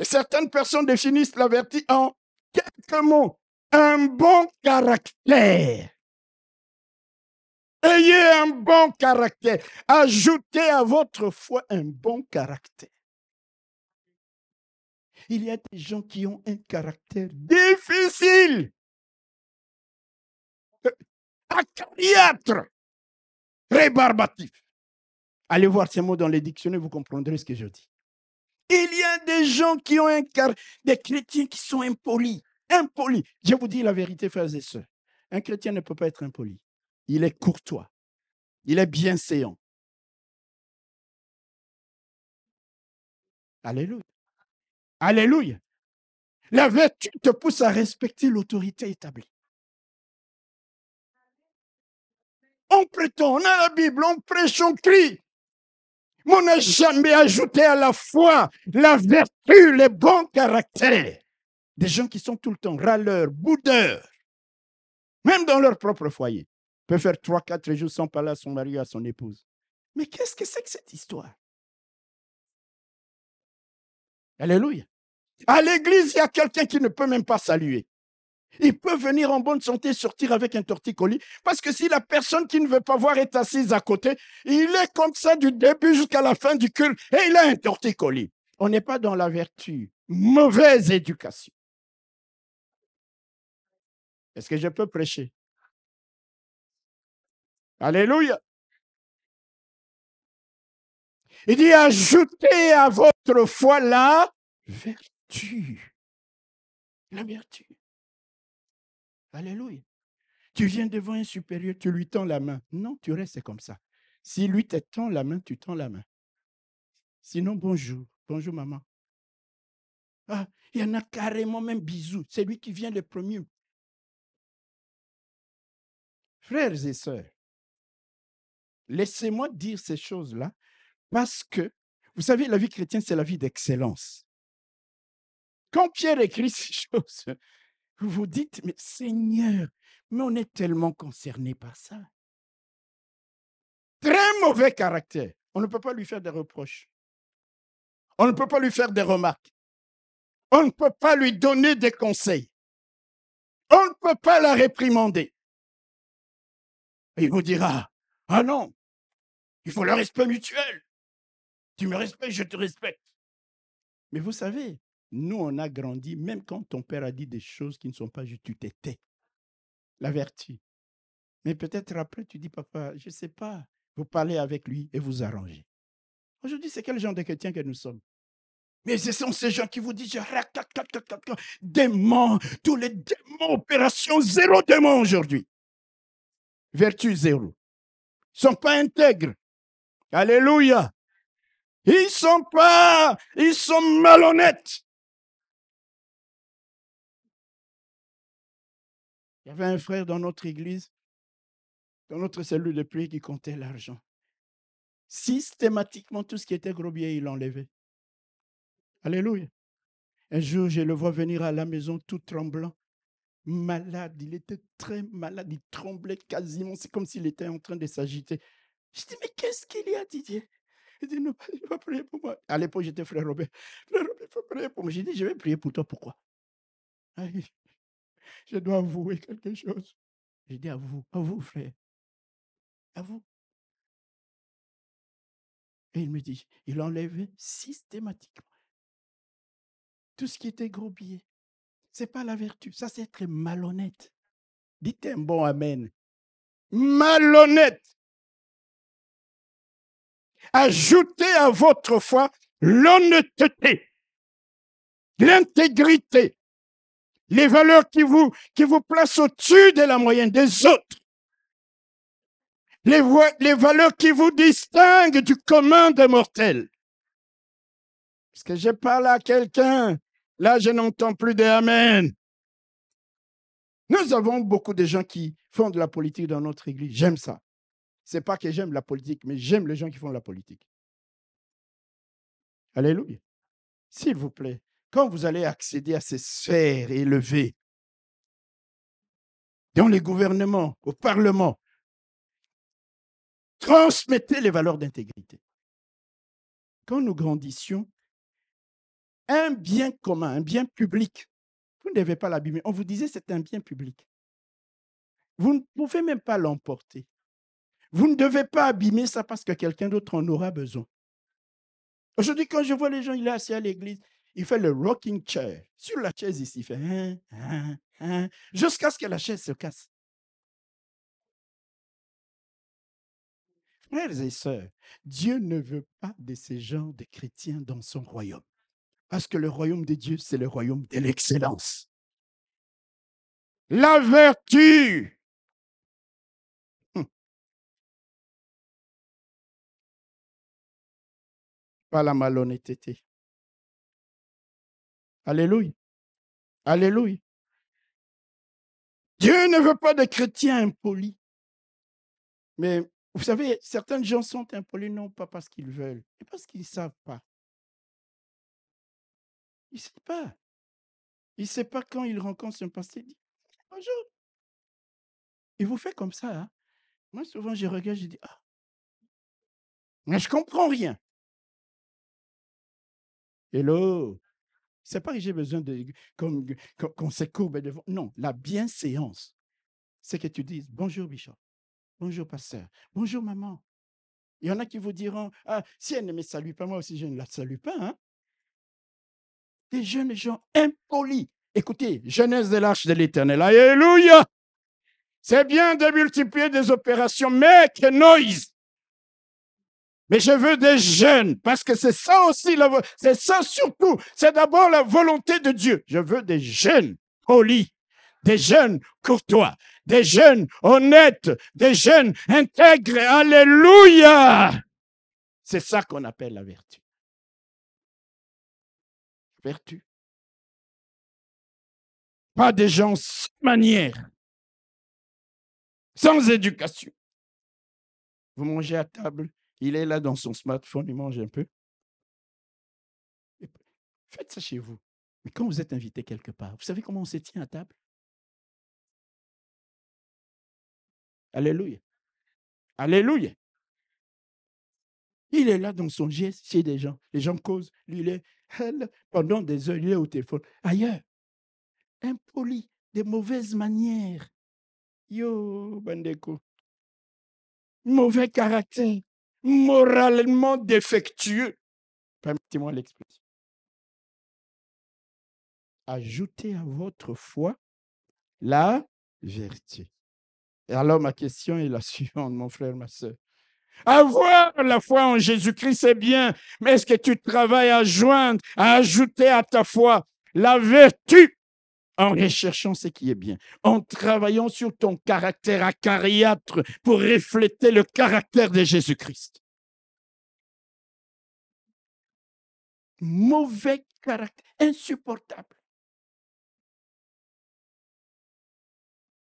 Speaker 1: Et certaines personnes définissent la vertu en quelques mots. Un bon caractère.
Speaker 2: Ayez un bon caractère. Ajoutez à votre foi un bon caractère. Il y a des gens qui ont un caractère difficile,
Speaker 1: euh, acariâtre, rébarbatif. Allez voir ces mots dans les dictionnaires, vous comprendrez ce que je dis. Il y a des gens qui ont un caractère, des chrétiens qui sont impolis, impolis. Je vous dis la vérité, frères et sœurs. Un chrétien ne peut pas être impoli. Il est courtois. Il est séant.
Speaker 2: Alléluia. Alléluia. La vertu te pousse à respecter l'autorité établie. On prétend, on a la Bible, on prêche, on crie.
Speaker 1: Mais on n'a jamais ajouté à la foi la vertu, les bons caractères. Des gens qui sont tout le temps râleurs, boudeurs, même dans leur propre foyer peut faire trois, quatre jours sans parler à son mari ou à son épouse. Mais qu'est-ce que c'est que cette histoire Alléluia. À l'église, il y a quelqu'un qui ne peut même pas saluer. Il peut venir en bonne santé sortir avec un torticolis parce que si la personne qui ne veut pas voir est assise à côté, il est comme ça du début jusqu'à la fin du culte et il a un torticolis. On n'est pas dans la vertu. Mauvaise éducation. Est-ce que je peux prêcher
Speaker 2: Alléluia. Il dit, ajoutez à votre foi la vertu.
Speaker 1: La vertu. Alléluia. Tu viens devant un supérieur, tu lui tends la main. Non, tu restes comme ça. Si lui te tend la main, tu tends la main. Sinon, bonjour. Bonjour, maman. Ah,
Speaker 2: il y en a carrément même bisous. C'est lui qui vient le premier. Frères et sœurs, Laissez-moi dire ces choses-là
Speaker 1: parce que, vous savez, la vie chrétienne, c'est la vie d'excellence. Quand Pierre écrit ces choses, vous vous dites, mais Seigneur, mais on est tellement concerné par ça. Très mauvais caractère.
Speaker 2: On ne peut pas lui faire des reproches. On ne peut pas lui faire des remarques. On ne peut pas lui donner des conseils. On ne peut pas la réprimander. Il vous dira, ah non, il faut le respect mutuel.
Speaker 1: Tu me respectes, je te respecte. Mais vous savez, nous, on a grandi, même quand ton père a dit des choses qui ne sont pas justes, tu t'étais. La vertu. Mais peut-être après, tu dis, papa, je ne sais pas. Vous parlez avec lui et vous arrangez. Aujourd'hui, c'est quel genre de chrétien que nous sommes mais ce sont ces gens qui vous disent démons, tous les démons, opération zéro démon aujourd'hui. Vertu zéro sont pas intègres.
Speaker 2: Alléluia. Ils sont pas, ils sont malhonnêtes. Il y avait un frère dans notre
Speaker 1: église, dans notre cellule de prière qui comptait l'argent. Systématiquement, tout ce qui était gros billet, il l'enlevait. Alléluia. Un jour, je le vois venir à la maison tout tremblant malade, il était très malade, il tremblait quasiment, c'est comme s'il était en train de s'agiter. Je dis, mais qu'est-ce qu'il y a, Didier Il dit, non, il va prier pour moi. À l'époque, j'étais frère Robert. Frère Robert, il prier pour moi. J'ai dit, je vais prier pour toi, pourquoi ah, Je dois avouer quelque chose.
Speaker 2: J'ai dit, à vous, à vous, frère. À vous.
Speaker 1: Et il me dit, il enlevait systématiquement tout ce qui était gros n'est pas la vertu. Ça, c'est être malhonnête. Dites un bon
Speaker 2: Amen. Malhonnête.
Speaker 1: Ajoutez à votre foi l'honnêteté, l'intégrité, les valeurs qui vous, qui vous placent au-dessus de la moyenne des autres, les, les valeurs qui vous distinguent du
Speaker 2: commun des mortels. Parce que je parle à quelqu'un Là,
Speaker 1: je n'entends plus de Nous avons beaucoup de gens qui font de la politique dans notre église. J'aime ça. Ce n'est pas que j'aime la politique, mais j'aime les gens qui font de la politique. Alléluia. S'il vous plaît, quand vous allez
Speaker 2: accéder à ces sphères élevées, dans les gouvernements, au Parlement, transmettez les valeurs d'intégrité. Quand nous grandissions, un bien commun, un bien
Speaker 1: public. Vous ne devez pas l'abîmer. On vous disait c'est un bien public. Vous ne pouvez même pas l'emporter. Vous ne devez pas abîmer ça parce que quelqu'un d'autre en aura besoin. Aujourd'hui, quand je vois les gens, il est assis à l'église, il fait le rocking chair. Sur la chaise ici, il fait hein, hein, hein, jusqu'à ce que la chaise se casse. Frères et sœurs, Dieu ne veut pas de ces gens de chrétiens dans son royaume. Parce que le royaume de Dieu, c'est le royaume de l'excellence. La vertu. Hum.
Speaker 2: Pas la malhonnêteté. Alléluia. Alléluia. Dieu ne veut pas de chrétiens impolis. Mais vous savez, certaines gens sont impolis non pas parce qu'ils veulent, mais parce qu'ils ne savent pas. Il ne sait pas. Il ne sait pas quand il rencontre son pasteur. dit Bonjour. Il vous fait comme ça. Hein. Moi, souvent, je regarde, je dis Ah, mais je ne comprends
Speaker 1: rien. Hello. C'est pas que j'ai besoin de qu'on se courbe devant. Non, la bienséance, c'est que tu dises bonjour Bishop, bonjour pasteur, bonjour maman. Il y en a qui vous diront ah si elle ne me salue pas moi aussi je ne la salue pas. Hein? des jeunes gens impolis. Écoutez, jeunesse de l'arche de l'éternel. Alléluia! C'est bien de multiplier des opérations, mais que noise. Mais je veux des jeunes, parce que c'est ça aussi, c'est ça surtout, c'est d'abord la volonté de Dieu. Je veux des jeunes polis, des jeunes courtois, des jeunes honnêtes, des jeunes intègres. Alléluia!
Speaker 2: C'est ça qu'on appelle la vertu. Pas des gens sans manière, sans éducation. Vous mangez à table, il est là dans son smartphone, il mange un peu. Faites ça chez vous. Mais quand vous êtes invité quelque part, vous savez comment on se tient à table
Speaker 1: Alléluia. Alléluia. Il est là dans son geste chez des gens. Les gens causent. Lui, il est pendant des heures, au téléphone. Ailleurs, impoli, de mauvaises manières. Yo,
Speaker 2: Bandeko. Mauvais caractère, moralement défectueux. Permettez-moi l'expression.
Speaker 1: Ajoutez à votre foi la vertu. Et alors, ma question est la suivante, mon frère, ma soeur. Avoir la foi en Jésus-Christ, c'est bien, mais est-ce que tu travailles à joindre, à ajouter à ta foi la vertu en recherchant ce qui est bien, en travaillant sur ton caractère acariâtre pour refléter le caractère de Jésus-Christ.
Speaker 2: Mauvais caractère, insupportable.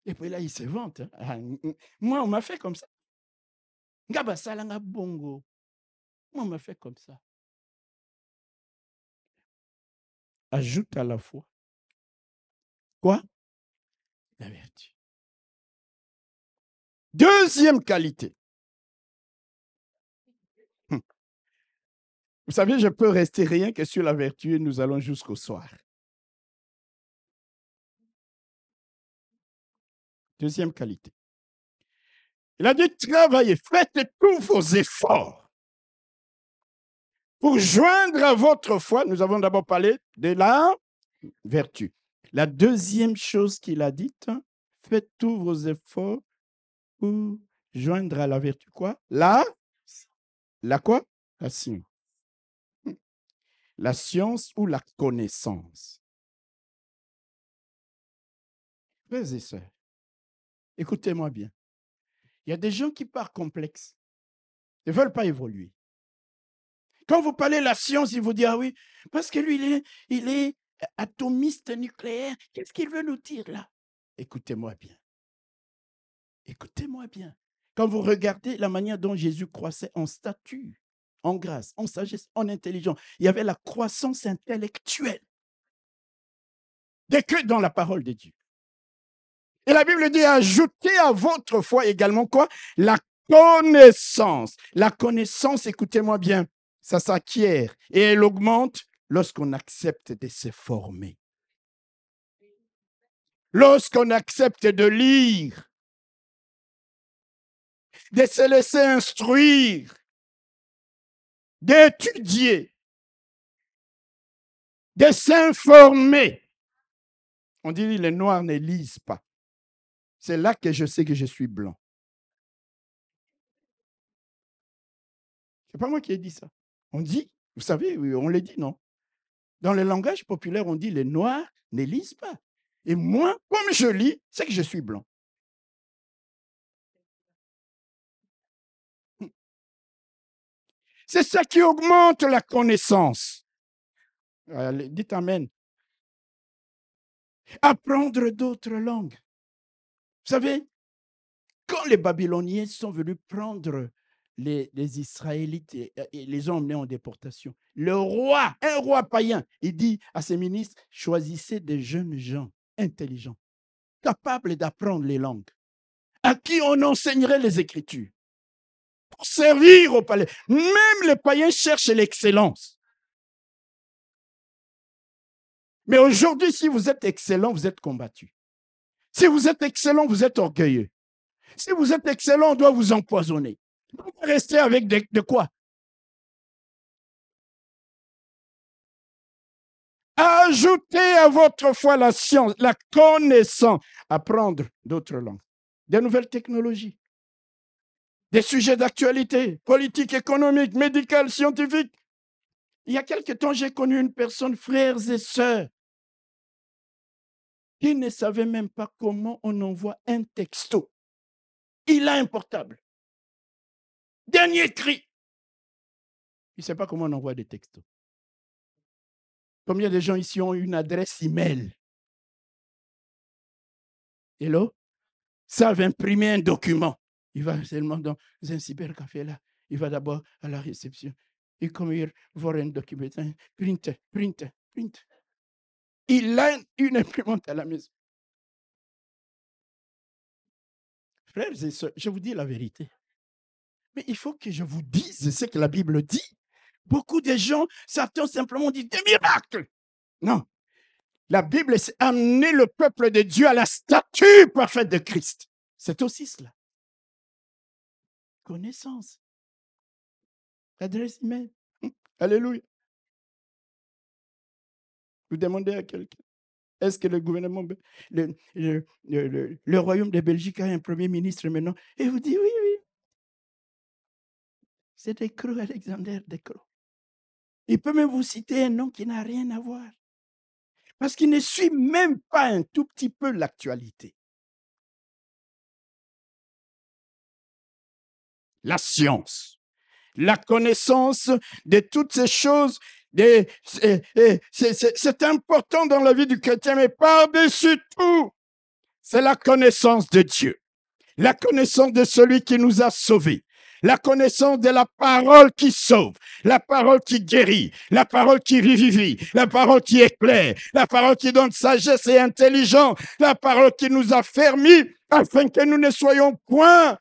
Speaker 2: Et puis là, il se vante. Hein. Ah, moi, on m'a fait comme ça bongo on m'a fait comme ça ajoute à la foi quoi la vertu deuxième qualité hum. Vous savez, je peux rester rien que sur la vertu et nous allons jusqu'au soir. Deuxième qualité. Il a dit travaillez, faites tous vos efforts.
Speaker 1: Pour joindre à votre foi, nous avons d'abord parlé de la vertu. La deuxième chose qu'il a dite, faites tous vos efforts pour joindre à la vertu quoi La la quoi La science. La science ou la connaissance.
Speaker 2: Frères et sœurs, écoutez-moi
Speaker 1: bien. Il y a des gens qui partent complexes. Ils ne veulent pas évoluer. Quand vous parlez de la science, ils vous disent, ah oui, parce que lui, il est, il est atomiste nucléaire. Qu'est-ce qu'il veut nous dire là Écoutez-moi bien. Écoutez-moi bien. Quand vous regardez la manière dont Jésus croissait en statut, en grâce, en sagesse, en intelligence, il y avait la croissance intellectuelle. Dès que dans la parole de Dieu. Et la Bible dit, ajoutez à votre foi également quoi La connaissance. La connaissance, écoutez-moi bien, ça s'acquiert et elle augmente lorsqu'on accepte de se former. Lorsqu'on accepte de lire,
Speaker 2: de se laisser instruire, d'étudier, de s'informer. On dit les Noirs ne lisent pas. C'est là que je sais que je suis blanc. C'est pas moi qui ai
Speaker 1: dit ça. On dit, vous savez, on le dit, non Dans le langage populaire, on dit les noirs ne lisent pas. Et moi, comme je lis, c'est que je suis blanc.
Speaker 2: Hum. C'est ça qui augmente la connaissance. dites Amen.
Speaker 1: Apprendre d'autres langues savez, quand les Babyloniens sont venus prendre les, Israélites et, les ont emmenés en déportation, le roi, un roi païen, il dit à ses ministres, choisissez des jeunes gens intelligents, capables d'apprendre les langues, à qui on enseignerait les Écritures, pour servir au palais. Même les
Speaker 2: païens cherchent l'excellence. Mais
Speaker 1: aujourd'hui, si vous êtes excellent, vous êtes combattu. Si vous êtes excellent, vous êtes orgueilleux. Si vous êtes excellent, on doit vous empoisonner. Vous restez avec de, quoi
Speaker 2: Ajoutez à
Speaker 1: votre foi la science, la connaissance, apprendre d'autres langues, des nouvelles technologies, des sujets d'actualité, politique, économique, médicale, scientifique. Il y a quelque temps, j'ai connu une personne, frères et sœurs, il ne savait même pas comment on envoie un texto.
Speaker 2: Il a un portable. Dernier cri. Il ne sait pas comment on envoie des textos. Combien de gens ici ont une adresse
Speaker 1: email Hello Savent imprimer un document. Il va seulement dans un cybercafé là. Il va d'abord à la réception. et comme il voit un document. Print, print, print.
Speaker 2: Il a une imprimante à la maison.
Speaker 1: Frères et sœurs, je vous dis la vérité. Mais il faut que je vous dise ce que la Bible dit. Beaucoup de gens s'attendent simplement dit des miracles. Non. La Bible, c'est amener le peuple de Dieu à la statue parfaite de Christ. C'est aussi cela. Connaissance. Adresse humaine. Alléluia. Vous demandez à quelqu'un. Est-ce que le gouvernement, le, royaume de Belgique a un premier ministre maintenant Et vous dit oui, oui. C'est des crocs, Alexander,
Speaker 2: des Il peut même vous citer un nom qui n'a rien à voir. Parce qu'il ne suit même pas un tout petit peu l'actualité. La science, la connaissance
Speaker 1: de toutes ces choses c'est important dans la vie du chrétien, mais par-dessus tout, c'est la connaissance de Dieu, la connaissance de celui qui nous a sauvés, la connaissance de la parole qui sauve, la parole qui guérit, la parole qui vivifie, la parole qui éclaire, la parole qui donne sagesse et intelligence, la parole qui nous a fermis afin que nous ne soyons point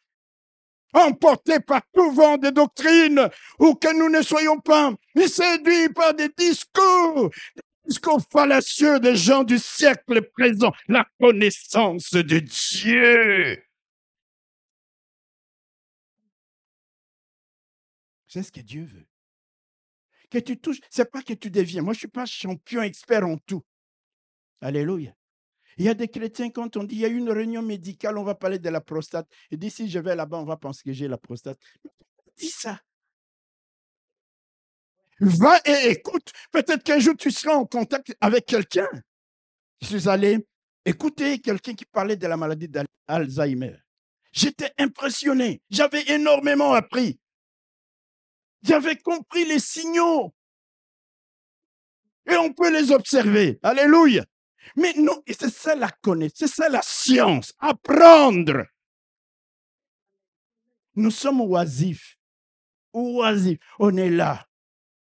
Speaker 1: emportés par tout vent des doctrines, ou que nous ne soyons pas séduits par des discours, des discours fallacieux des gens du siècle présent, la connaissance de Dieu.
Speaker 2: C'est ce que Dieu veut.
Speaker 1: Que tu touches, c'est pas que tu deviens. Moi, je suis pas champion expert en tout. Alléluia. Il y a des chrétiens, quand on dit, il y a une réunion médicale, on va parler de la prostate. Et d'ici, je vais là-bas, on va penser que j'ai la prostate. Dis ça. Va et écoute. Peut-être qu'un jour, tu seras en contact avec quelqu'un. Je suis allé écouter quelqu'un qui parlait de la maladie d'Alzheimer. J'étais impressionné. J'avais énormément appris. J'avais compris les signaux. Et on peut les observer. Alléluia. Mais non, c'est ça la connaissance, c'est ça la science, apprendre. Nous sommes oisifs. Oisifs. On est
Speaker 2: là.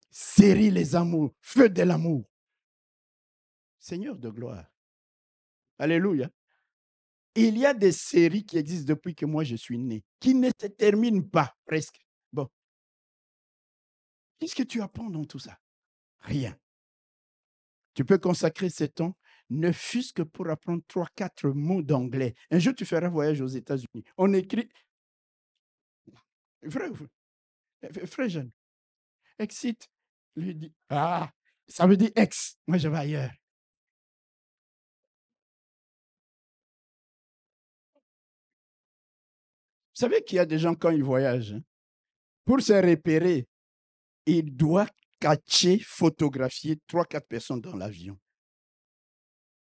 Speaker 2: Série les amours, feu de l'amour. Seigneur
Speaker 1: de gloire. Alléluia. Il y a des séries qui existent depuis que moi je suis né, qui ne se terminent pas presque. Bon. Qu'est-ce que tu apprends dans tout ça Rien. Tu peux consacrer ce temps ne fût-ce que pour apprendre trois, quatre mots d'anglais. Un jour, tu feras un voyage aux États-Unis. On écrit. Frère euh, jeune.
Speaker 2: Excite lui dit Ah, ça veut dire ex. Moi, je vais ailleurs.
Speaker 1: Vous savez qu'il y a des gens, quand ils voyagent, hein, pour se repérer, ils doivent cacher, photographier trois, quatre personnes dans l'avion.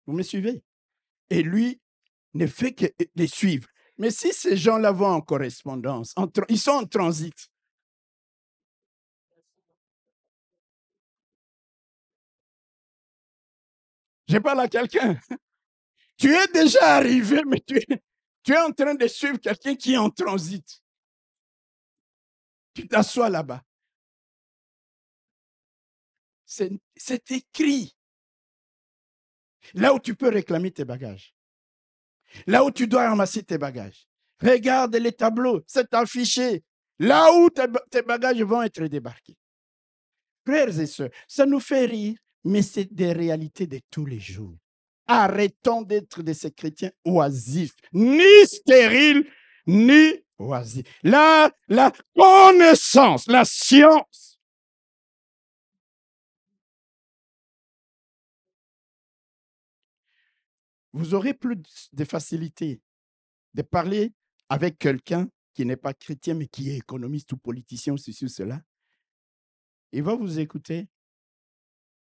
Speaker 1: Vous me suivez Et lui ne fait que les suivre. Mais si ces gens-là vont en correspondance, ils sont en transit.
Speaker 2: Je parle à quelqu'un. Tu es déjà arrivé, mais tu es, tu es en train de suivre quelqu'un qui est en transit. Tu t'assois là-bas. C'est écrit.
Speaker 1: Là où tu peux réclamer tes bagages. Là où tu dois ramasser tes bagages. Regarde les tableaux, c'est affiché. Là où tes bagages vont être débarqués. Frères et sœurs, ça nous fait rire, mais c'est des réalités de tous les jours. Arrêtons d'être de ces chrétiens oisifs, ni stériles, ni oisifs. La, la connaissance, la science vous aurez plus de facilité de parler avec quelqu'un qui n'est pas chrétien, mais qui est économiste ou politicien, ceci ou cela. Il va vous écouter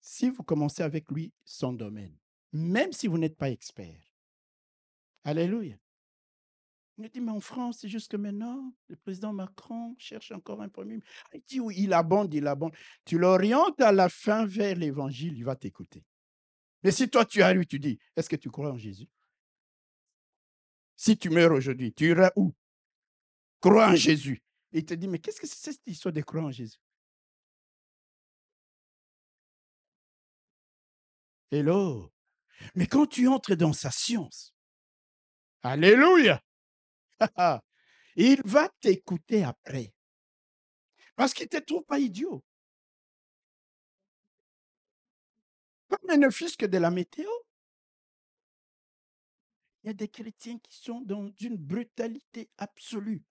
Speaker 1: si vous commencez avec lui son domaine, même si vous n'êtes pas expert. Alléluia. Il dit, mais en France, que maintenant, le président Macron cherche encore un premier Il dit, oui, il abonde, il abonde. Tu l'orientes à la fin vers l'évangile, il va t'écouter. Mais si toi, tu as lui, tu dis, est-ce que tu crois en Jésus Si tu meurs aujourd'hui, tu iras où Crois en Jésus. il te dit, mais qu'est-ce que c'est cette histoire de croire en Jésus
Speaker 2: Hello.
Speaker 1: Mais quand tu entres dans sa science, Alléluia, il va t'écouter après. Parce qu'il ne te trouve pas idiot.
Speaker 2: Mais ne fût-ce que de la météo. Il y a des chrétiens qui sont dans une brutalité
Speaker 1: absolue.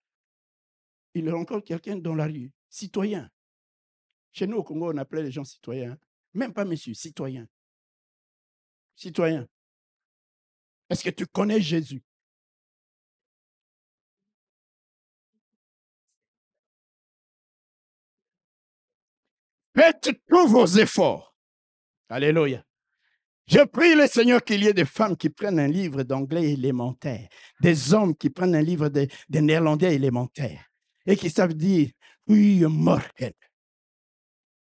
Speaker 1: Il y a encore quelqu'un dans la rue, citoyen. Chez nous au Congo, on appelait les gens citoyens. Hein. Même pas messieurs, citoyens.
Speaker 2: Citoyen. Est-ce que tu connais Jésus
Speaker 1: Faites tous vos efforts Alléluia. Je prie le Seigneur qu'il y ait des femmes qui prennent un livre d'anglais élémentaire, des hommes qui prennent un livre de, néerlandais élémentaire et qui savent dire Oui, Goedemorgen.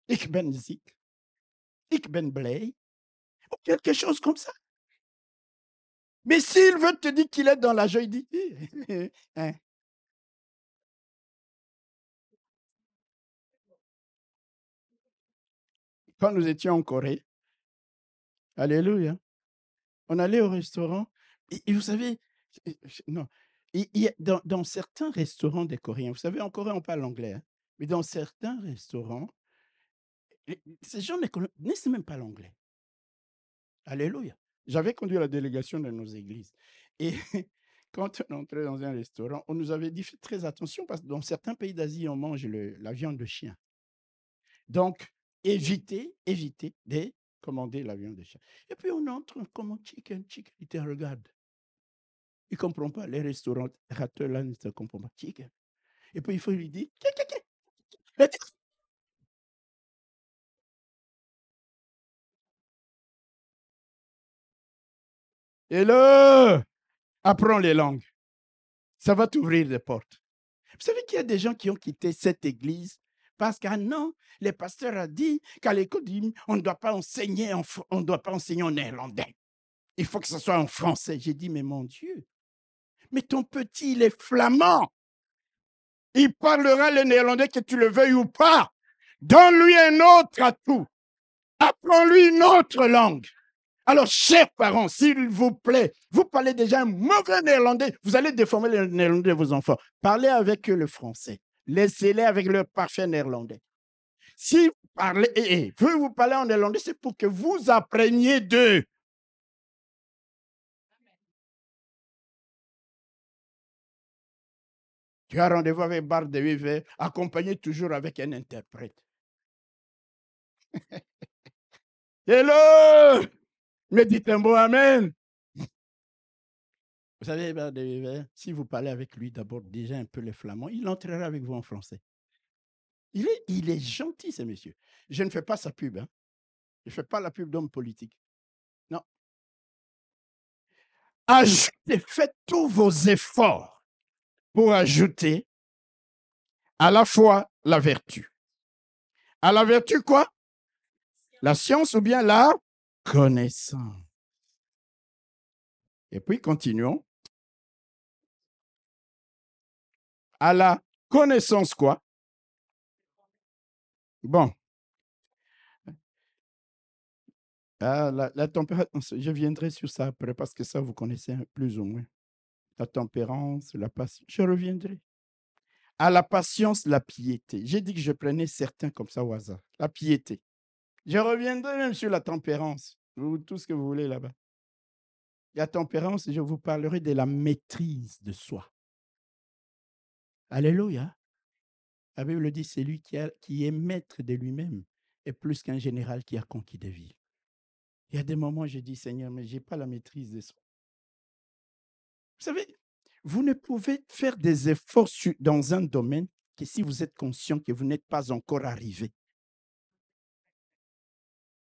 Speaker 1: Ik ben ziek. Ik ben blij. Ou quelque chose comme
Speaker 2: ça. Mais s'il veut te dire qu'il est dans la joie, il dit hein?
Speaker 1: quand nous étions en Corée, Alléluia, on allait au restaurant et, vous savez, non, dans, certains restaurants des Coréens, vous savez, en Corée, on parle anglais, hein, mais dans certains restaurants, ces gens ne connaissent même pas l'anglais. Alléluia. J'avais conduit la délégation de nos églises. Et quand on entrait dans un restaurant, on nous avait dit faites très attention parce que dans certains pays d'Asie, on mange la viande de chien. Donc, éviter, éviter de commander l'avion de chien. Et puis on entre comme un chicken, chicken, il te regarde. Il ne comprend pas, les restaurants là ne te comprennent pas. Et puis il faut lui dire, Et là, apprends les langues. Ça va t'ouvrir des portes. Vous savez qu'il y a des gens qui ont quitté cette église parce qu'un an, le pasteur a dit qu'à l'école, on ne doit pas enseigner en, on doit pas enseigner en néerlandais. Il faut que ce soit en français. J'ai dit, mais mon Dieu, mais ton petit, il est flamand. Il parlera le néerlandais, que tu le veuilles ou pas. Donne-lui un autre atout. Apprends-lui une autre langue. Alors, chers parents, s'il vous plaît, vous parlez déjà un mauvais néerlandais, vous allez déformer le néerlandais de vos enfants. Parlez avec eux le français les sceller avec leur parfait néerlandais. Si vous parlez, eh, eh, vous, parler en néerlandais, c'est pour que vous appreniez d'eux. Tu as rendez-vous avec Bart de vive, accompagné toujours avec un interprète. Hello! Mais dites un beau « Amen. Vous savez, ben, ben, si vous parlez avec lui d'abord déjà un peu les flamands, il entrera avec vous en français. Il est, il est gentil, ce monsieur. Je ne fais pas sa pub. Hein. Je ne fais pas la pub d'homme politique. Non. Ajoutez, faites tous vos efforts
Speaker 2: pour ajouter à la fois la vertu. À la vertu, quoi La science ou bien l'art connaissance. Et puis continuons. à la connaissance quoi Bon.
Speaker 1: Ah, la, la, je viendrai sur ça après parce que ça, vous connaissez plus ou moins. La tempérance, la patience, je reviendrai. À la patience, la piété. J'ai dit que je prenais certains comme ça au hasard. La piété. Je reviendrai même sur la tempérance, tout ce que vous voulez là-bas. La tempérance, je vous parlerai de la maîtrise de soi. Alléluia. La Bible dit, c'est lui qui, est maître de lui-même et plus qu'un général qui a conquis des villes. Il y a des moments où je dis, Seigneur, mais je n'ai pas la maîtrise de soi. Vous savez, vous ne pouvez faire des efforts dans un domaine que si vous êtes conscient que vous n'êtes pas encore arrivé.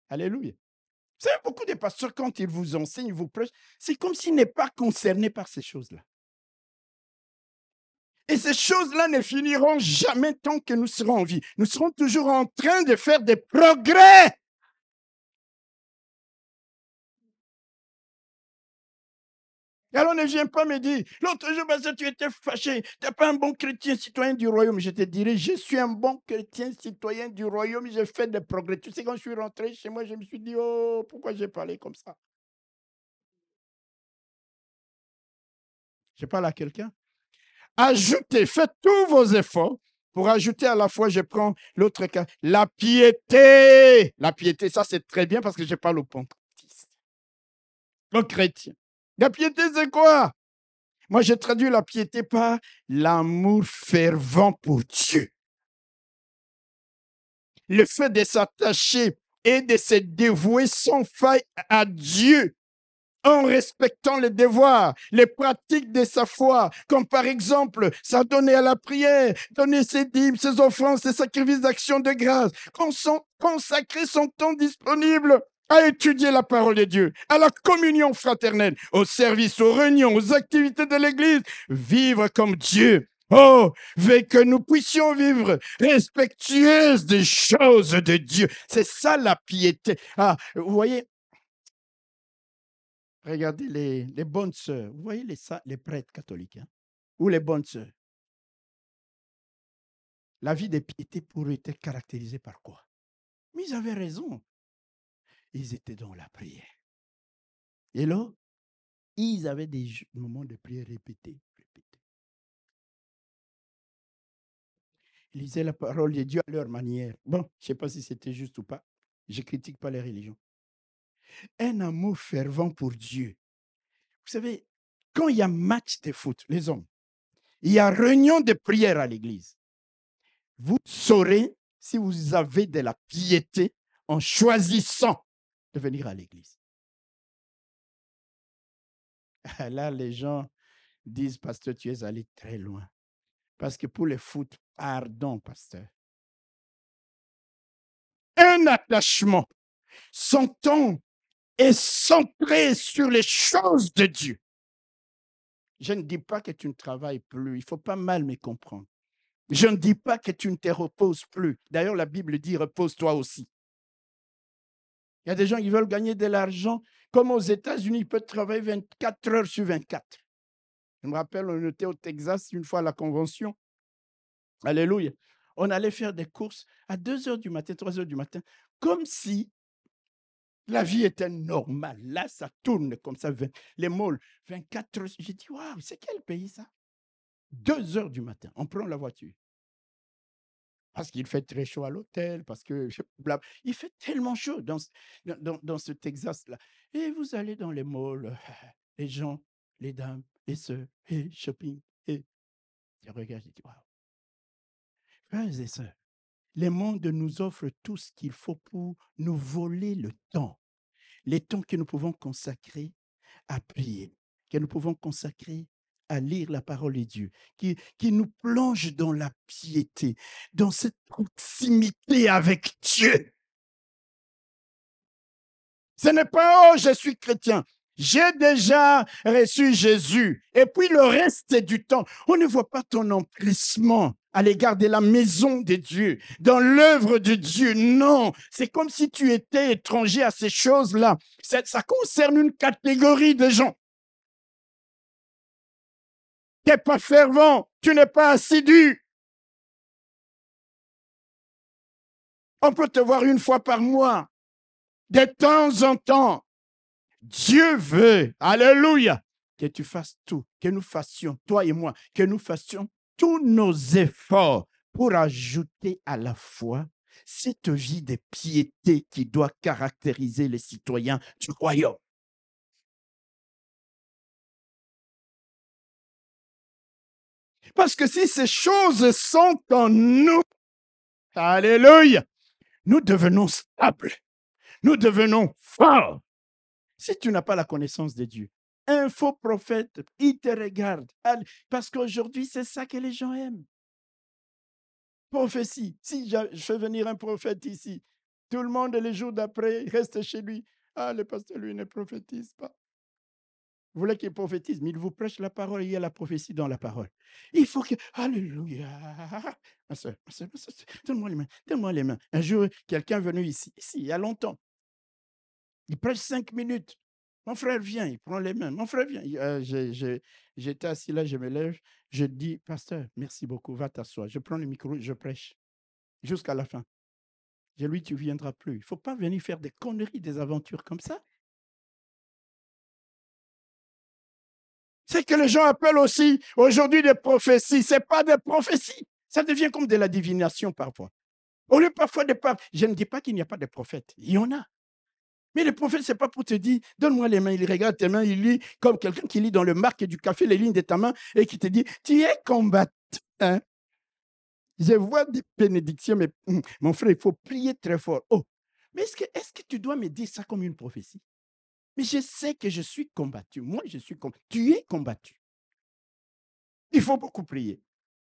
Speaker 1: Alléluia. Vous savez, beaucoup de pasteurs, quand ils vous enseignent, ils vous prêchent, c'est comme s'ils n'étaient pas concernés par ces choses-là. Et ces choses-là ne finiront jamais tant que nous serons en vie. Nous serons toujours en train
Speaker 2: de faire des progrès.
Speaker 1: alors ne viens pas me dire, l'autre jour, parce tu étais fâché, tu n'es pas un bon chrétien citoyen du royaume. Je te dirai, je suis un bon chrétien citoyen du royaume, j'ai fait des progrès. Tu sais, quand je suis rentré chez moi, je me suis dit, oh, pourquoi j'ai parlé comme ça Je parle à quelqu'un ajoutez, faites tous vos efforts pour ajouter à la fois, je prends l'autre cas, la piété. La piété, ça c'est très bien parce que je parle au pentecôtistes, au chrétien. La piété, c'est quoi Moi, j'ai traduit la piété par l'amour fervent pour Dieu. Le fait de s'attacher et de se dévouer sans faille à Dieu en respectant les devoirs, les pratiques de sa foi, comme par exemple s'adonner à la prière, donner ses dîmes, ses offrandes, ses sacrifices d'action de grâce, consacrer son temps disponible à étudier la parole de Dieu, à la communion fraternelle, au service, aux réunions, aux activités de l'Église, vivre comme Dieu. Oh, veille que nous puissions vivre respectueuses des choses de Dieu. C'est ça la piété. Ah, vous voyez, Regardez les, bonnes sœurs. Vous voyez les, prêtres catholiques hein, ou les bonnes sœurs. La vie des piétés pour eux était caractérisée par
Speaker 2: quoi Mais ils avaient raison. Ils étaient dans la prière. Et là, ils avaient des moments de prière répétés, répétés.
Speaker 1: Ils lisaient la parole de Dieu à leur manière. Bon, je ne sais pas si c'était juste ou pas. Je ne critique pas les religions un amour fervent pour Dieu. Vous savez, quand il y a match de foot, les hommes, il y a réunion de prière à l'église, vous saurez si vous avez de la piété en choisissant de venir à l'église. Ah, là, les gens disent, pasteur, tu es allé très
Speaker 2: loin. Parce que pour le foot, pardon, pasteur.
Speaker 1: Un attachement, s'entend est centré sur les choses de Dieu. Je ne dis pas que tu ne travailles plus. Il faut pas mal me comprendre. Je ne dis pas que tu ne te reposes plus. D'ailleurs, la Bible dit repose-toi aussi. Il y a des gens qui veulent gagner de l'argent. Comme aux États-Unis, ils peuvent travailler 24 heures sur 24. Je me rappelle, on était au Texas une fois à la convention. Alléluia. On allait faire des courses à 2 heures du matin, 3 heures du matin, comme si la vie était normale. Là, ça tourne comme ça. Les malls, 24 heures. J'ai dit, waouh, c'est quel pays ça Deux heures du matin, on prend la voiture. Parce qu'il fait très chaud à l'hôtel, parce que il fait tellement chaud dans, dans, ce Texas-là. Et vous allez dans les malls, les gens, les dames, les sœurs, et shopping. Et je regarde, j'ai dit waouh. Frères et sœurs, le monde nous offre tout ce qu'il faut pour nous voler le temps. les temps que nous pouvons consacrer à prier, que nous pouvons consacrer à lire la parole de Dieu, qui, qui nous plonge dans la piété, dans cette proximité avec Dieu. Ce n'est pas, oh, je suis chrétien. J'ai déjà reçu Jésus. Et puis le reste du temps, on ne voit pas ton empressement à l'égard de la maison de Dieu, dans l'œuvre de Dieu. Non, c'est comme si tu étais étranger à ces choses-là. Ça, ça concerne une
Speaker 2: catégorie de gens. Tu n'es pas fervent, tu n'es pas assidu. On
Speaker 1: peut te voir une fois par mois, de temps en temps. Dieu veut, alléluia, que tu fasses tout, que nous fassions, toi et moi, que nous fassions tous nos efforts pour ajouter à la foi cette vie de piété qui doit caractériser les citoyens du royaume. Parce que si ces choses sont en nous, alléluia, nous devenons stables, nous devenons forts, si tu n'as pas la connaissance de Dieu, un faux prophète, il te regarde. Parce qu'aujourd'hui, c'est ça que les gens aiment. Prophétie. Si je fais venir un prophète ici, tout le monde, les jours d'après, reste chez lui. Ah, le pasteur, lui, ne prophétise pas. Vous voulez qu'il prophétise, mais il vous prêche la parole, il y a la prophétie dans la parole. Il faut que. Alléluia. Ma soeur, ma soeur, ma soeur, donne-moi les mains, donne-moi les mains. Un jour, quelqu'un est venu ici, ici, il y a longtemps. Il prêche cinq minutes. Mon frère vient, il prend les mains. Mon frère vient. Euh, j'étais assis là, je me lève. Je dis, pasteur, merci beaucoup, va t'asseoir. Je prends le micro, je prêche jusqu'à la fin. Je lui, tu ne viendras plus. Il ne faut pas venir faire des conneries, des aventures comme ça. C'est que les gens appellent aussi aujourd'hui des prophéties. Ce n'est pas des prophéties. Ça devient comme de la divination parfois. Au lieu parfois de je ne dis pas qu'il n'y a pas de prophètes. Il y en a. Mais le prophète, ce n'est pas pour te dire, donne-moi les mains. Il regarde tes mains, il lit comme quelqu'un qui lit dans le marque du café les lignes de ta main et qui te dit, tu es combattu. Hein? Je vois des bénédictions, mais hum, mon frère, il faut prier très fort. Oh, mais est-ce que, que tu dois me dire ça comme une prophétie? Mais je sais que je suis combattu. Moi, je suis combattu. Tu es combattu. Il faut beaucoup prier.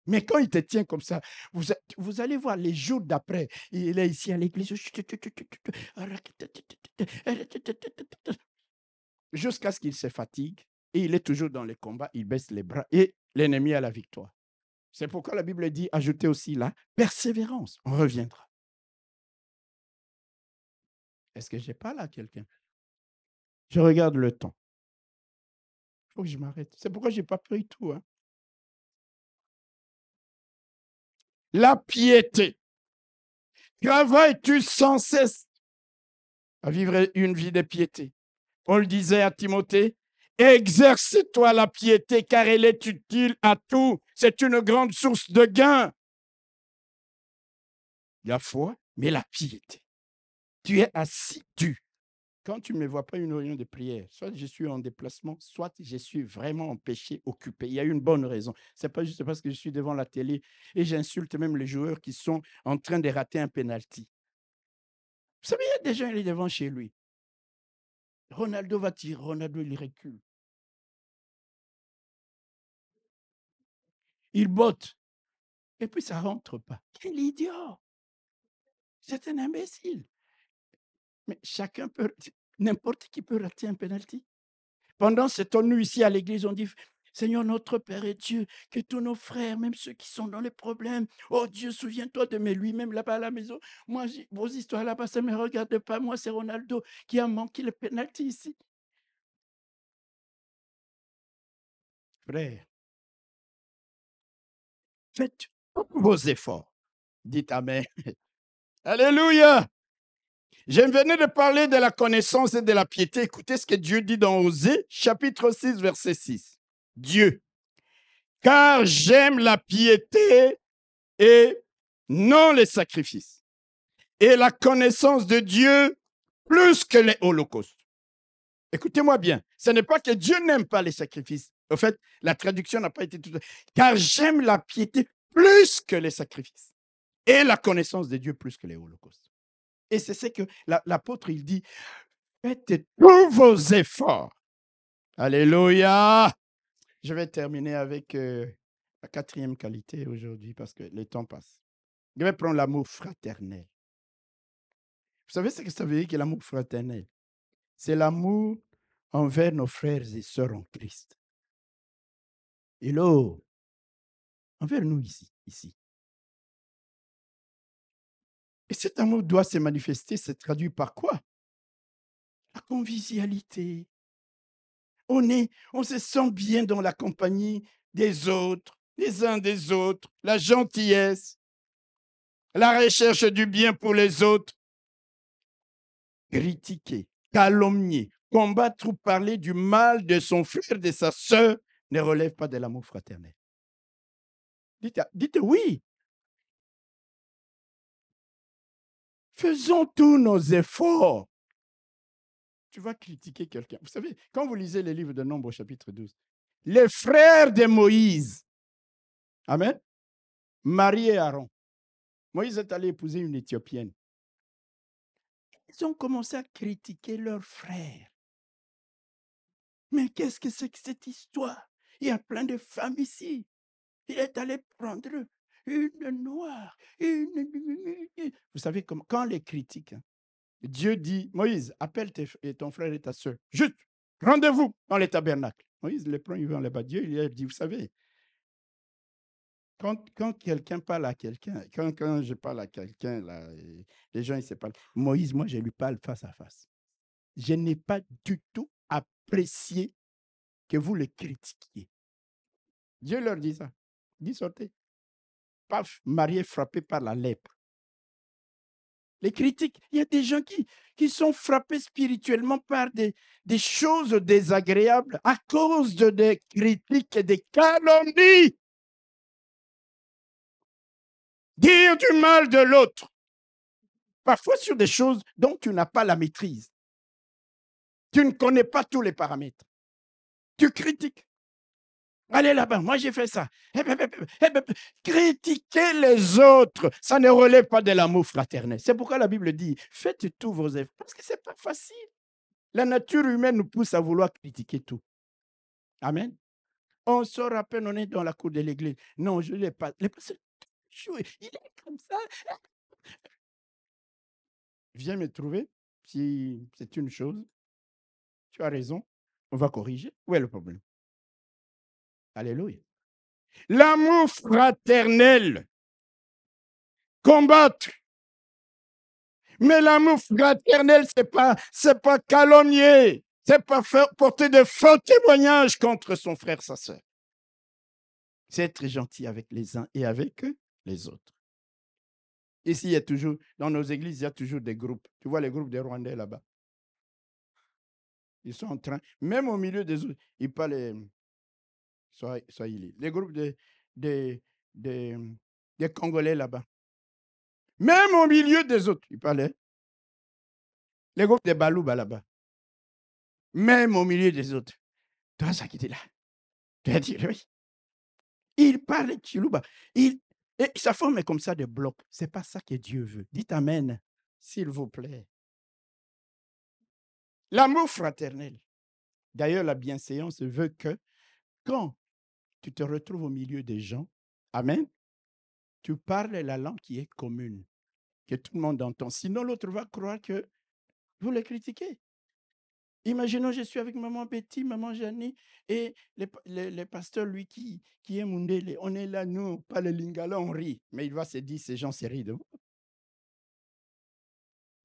Speaker 1: Mais quand il te tient comme ça, vous, allez voir les jours d'après, il est ici à l'église. Jusqu'à ce qu'il se fatigue et il est toujours dans les combats, il baisse les bras et l'ennemi a la victoire. C'est pourquoi la Bible dit, ajoutez aussi la persévérance, on reviendra. Est-ce que j'ai pas là quelqu'un
Speaker 2: Je regarde le temps. Il faut que je m'arrête. C'est pourquoi je n'ai pas pris tout. Hein. la piété. Travailles-tu
Speaker 1: sans cesse à vivre une vie de piété le disait à Timothée, exerce-toi la piété car elle est utile à tout. C'est une grande source de gain. La foi, mais la piété. Tu es assidu quand tu ne me vois pas une réunion de prière, soit je suis en déplacement, soit je suis vraiment empêché, occupé. Il y a une bonne raison. Ce n'est pas juste parce que je suis devant la télé et j'insulte même les joueurs qui sont en train de rater un penalty. Vous savez, il y a des gens, il est devant chez lui. Ronaldo va tirer, Ronaldo,
Speaker 2: il recule. Il
Speaker 1: botte. Et puis ça rentre pas. Quel idiot! C'est un imbécile. Mais chacun peut. N'importe qui peut rater un penalty. Pendant cette nuit, ici à l'église, on dit Seigneur notre Père et Dieu, que tous nos frères, même ceux qui sont dans les problèmes, oh Dieu, souviens-toi de mes lui-même là-bas à la maison. Moi, vos histoires là-bas, ça ne me regarde pas. Moi, c'est Ronaldo qui a manqué le penalty ici. Frère, faites vos efforts. Dites Amen. Alléluia. Je venais de parler de la connaissance et de la piété. Écoutez ce que Dieu dit dans Osée, chapitre 6, verset 6. Dieu, car j'aime la piété et non les sacrifices, et la connaissance de Dieu plus que les holocaustes. Écoutez-moi bien, ce n'est pas que Dieu n'aime pas les sacrifices. En fait, la traduction n'a pas été tout. Car j'aime la piété plus que les sacrifices et la connaissance de Dieu plus que les holocaustes. Et c'est ce que l'apôtre, il dit, faites tous vos efforts. Alléluia. Je vais terminer avec euh, la quatrième qualité aujourd'hui parce que le temps passe. Je vais prendre l'amour fraternel. Vous savez ce que ça veut dire que l'amour fraternel C'est l'amour envers nos frères et sœurs en Christ. Hello
Speaker 2: Envers nous ici, ici. Et cet amour doit
Speaker 1: se manifester, se traduit par quoi La convivialité. On, est, on se sent bien dans la compagnie des autres, les uns des autres, la gentillesse, la recherche du bien pour les autres. Critiquer, calomnier, combattre ou parler du mal de son frère, de sa sœur, ne relève pas de l'amour fraternel.
Speaker 2: Dites, dites oui,
Speaker 1: Faisons tous nos efforts. Tu vas critiquer quelqu'un. Vous savez, quand vous lisez les livres de Nombre, chapitre 12, les frères de Moïse, Amen, Marie et Aaron, Moïse est allé épouser une Éthiopienne. Ils ont commencé à critiquer leurs frères. Mais qu'est-ce que c'est que cette histoire Il y a plein de femmes ici. Il est allé prendre eux une noire, une... Vous savez, quand les critiques, hein, Dieu dit, Moïse, appelle ton frère et ta soeur. Juste, rendez-vous dans les tabernacles. Moïse les prend, il va là-bas. Dieu, il dit, vous savez, quand, quelqu'un parle à quelqu'un, quand, je parle à quelqu'un, les gens, ils se parlent. Moïse, moi, je lui parle face à face. Je n'ai pas du tout apprécié que vous le critiquiez. Dieu leur dit ça. dis sortez pas marié, frappé par la lèpre. Les critiques, il y a des gens qui, qui sont frappés spirituellement par des, des choses désagréables à cause de des critiques et des calomnies.
Speaker 2: Dire du mal de l'autre, parfois
Speaker 1: sur des choses dont tu n'as pas la maîtrise. Tu ne connais pas tous les paramètres. Tu critiques. Allez là-bas, moi j'ai fait ça. Eh ben, ben, ben, eh critiquer les autres, ça ne relève pas de l'amour fraternel. C'est pourquoi la Bible dit, faites tous vos efforts, parce que ce n'est pas facile. La nature humaine nous pousse à vouloir critiquer tout. Amen. On sort à peine, on est dans la cour de l'église. Non, je ne l'ai pas. il est comme ça. Viens me trouver, si c'est une chose. Tu as raison, on va corriger. Où est le problème Alléluia. L'amour
Speaker 2: fraternel. Combattre.
Speaker 1: Mais l'amour fraternel, c'est pas, c'est pas calomnier. C'est pas faire, porter de faux témoignages contre son frère, sa soeur. C'est être gentil avec les uns et avec les autres. Ici, il y a toujours, dans nos églises, il y a toujours des groupes. Tu vois les groupes des Rwandais là-bas. Ils sont en train, même au milieu des autres, ils parlent Swahili, les groupes de, de, hum, des Congolais là-bas. Même au milieu des autres, il parlait
Speaker 2: Les groupes des Balouba là-bas. Même au milieu des
Speaker 1: autres. Toi, ça qui était là. Tu as dit eh oui. Il parle Chilouba. Il, et sa forme est comme ça de blocs Ce n'est pas ça que Dieu veut. Dites Amen, s'il vous plaît. L'amour fraternel. D'ailleurs, la bienséance veut que quand tu te retrouves au milieu des gens. Amen. Tu parles la langue qui est commune, que tout le monde entend. Sinon, l'autre va croire que vous le critiquez. Imaginons, je suis avec maman Betty, maman Janie et le, pasteur, lui, qui, qui est Mundele. On est là, nous, pas le lingala, on rit. Mais il va se dire, ces gens se rient de vous.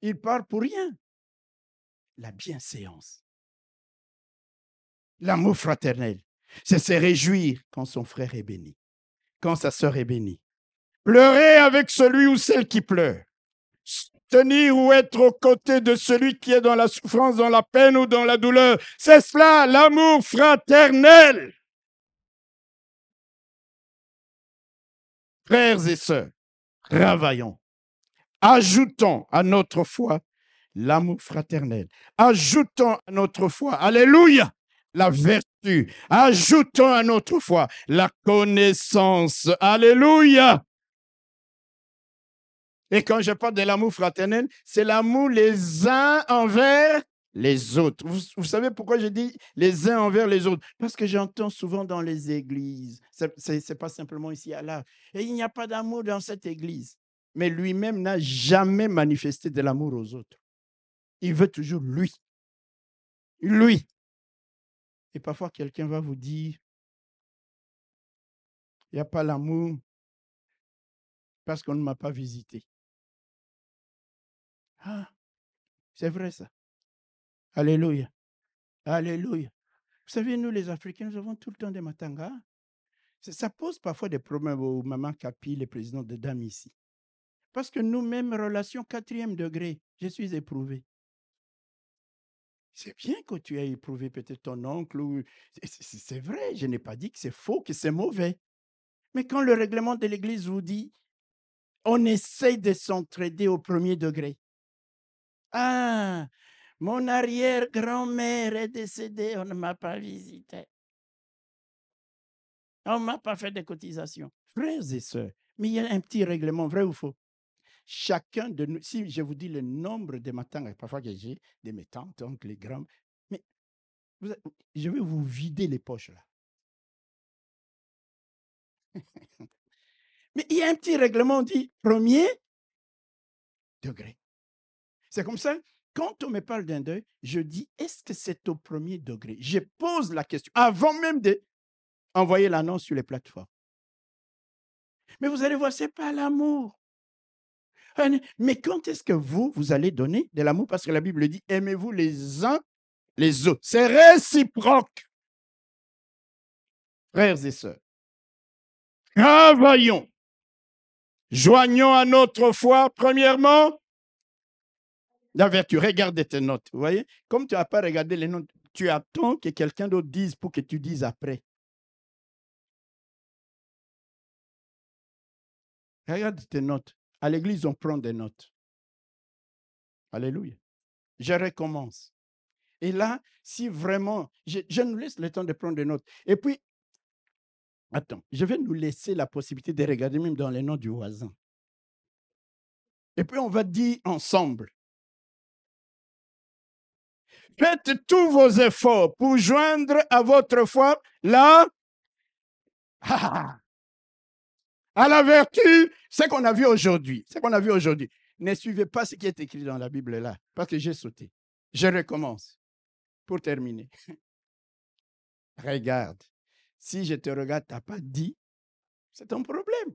Speaker 2: Il part pour rien.
Speaker 1: La bienséance. L'amour fraternel. C'est se réjouir quand son frère est béni, quand sa sœur est bénie. Pleurer avec celui ou celle qui pleure. Tenir ou être aux côtés de celui qui est dans la souffrance, dans la peine ou dans la douleur. C'est cela,
Speaker 2: l'amour fraternel.
Speaker 1: Frères et sœurs, travaillons. Ajoutons à notre foi l'amour fraternel. Ajoutons à notre foi, alléluia, la vertu. Ajoutons à notre foi la connaissance. Alléluia. Et quand je parle de l'amour fraternel, c'est l'amour les uns envers les autres. Vous, savez pourquoi je dis les uns envers les autres Parce que j'entends souvent dans les églises, ce n'est pas simplement ici à là, et il n'y a pas d'amour dans cette église. Mais lui-même n'a jamais manifesté de l'amour aux autres. Il veut toujours lui. Lui,
Speaker 2: et parfois, quelqu'un va vous dire, il n'y a pas l'amour parce qu'on ne m'a pas visité.
Speaker 1: Ah, c'est vrai ça. Alléluia. Alléluia. Vous savez, nous les Africains, nous avons tout le temps des matangas. Ça pose parfois des problèmes aux maman capi, les présidents de dames ici. Parce que nous-mêmes, relation quatrième degré, je suis éprouvé. C'est bien que tu aies éprouvé peut-être ton oncle. C'est vrai, je n'ai pas dit que c'est faux, que c'est mauvais. Mais quand le règlement de l'Église vous dit, on essaie de s'entraider au premier degré. Ah, mon arrière-grand-mère est décédée, on ne m'a pas visité. On ne m'a pas fait de cotisation. Frères et sœurs, mais il y a un petit règlement, vrai ou faux Chacun de nous, si je vous dis le nombre de matins, parfois que j'ai, de mes tantes, donc les grands, mais je
Speaker 2: vais vous vider les
Speaker 1: poches là. mais il y a un petit règlement, on dit premier degré. C'est comme ça, quand on me parle d'un deuil, je dis est-ce que c'est au premier degré Je pose la question avant même d'envoyer envoyer l'annonce sur les plateformes. Mais vous allez voir, ce n'est pas l'amour. Mais quand est-ce que vous, vous allez donner de l'amour Parce que la Bible dit, aimez-vous les uns les autres. C'est réciproque. Frères et sœurs,
Speaker 2: voyons,
Speaker 1: Joignons à notre foi, premièrement, la vertu. Regardez tes notes. Vous voyez, comme tu n'as pas regardé les notes, tu attends que quelqu'un d'autre dise pour que tu dises après. Regarde tes notes. À l'église, on prend des notes. Alléluia. Je recommence. Et là, si vraiment, je, nous laisse le temps de prendre des notes. Et puis, attends, je vais nous laisser la possibilité de regarder même dans les noms du voisin. Et puis, on va dire ensemble.
Speaker 2: Faites tous vos efforts pour
Speaker 1: joindre à votre foi la... Ah, ah, ah à la vertu, ce qu'on a vu aujourd'hui. Ce qu'on a vu aujourd'hui. Ne suivez pas ce qui est écrit dans la Bible là, parce que j'ai sauté. Je recommence pour terminer. Regarde. Si je te regarde, tu n'as pas dit, c'est un
Speaker 2: problème.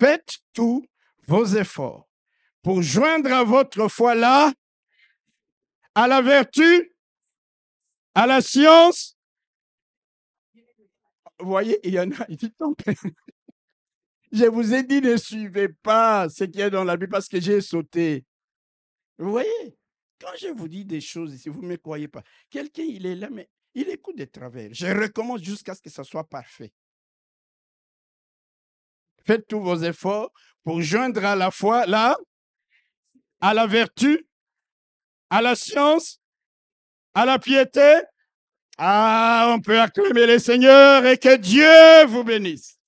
Speaker 2: Faites tous vos efforts pour joindre à votre foi là, à la vertu, à la science, vous voyez,
Speaker 1: il y en a, il dit, je vous ai dit, ne suivez pas ce qui est dans la Bible parce que j'ai sauté. Vous voyez, quand je vous dis des choses si vous ne me croyez pas. Quelqu'un, il est là, mais il écoute des travers. Je recommence jusqu'à ce que ça soit parfait. Faites tous vos efforts pour joindre à la foi, là, à la vertu, à la science, à la piété, ah, on peut acclamer les seigneurs et que Dieu
Speaker 2: vous bénisse.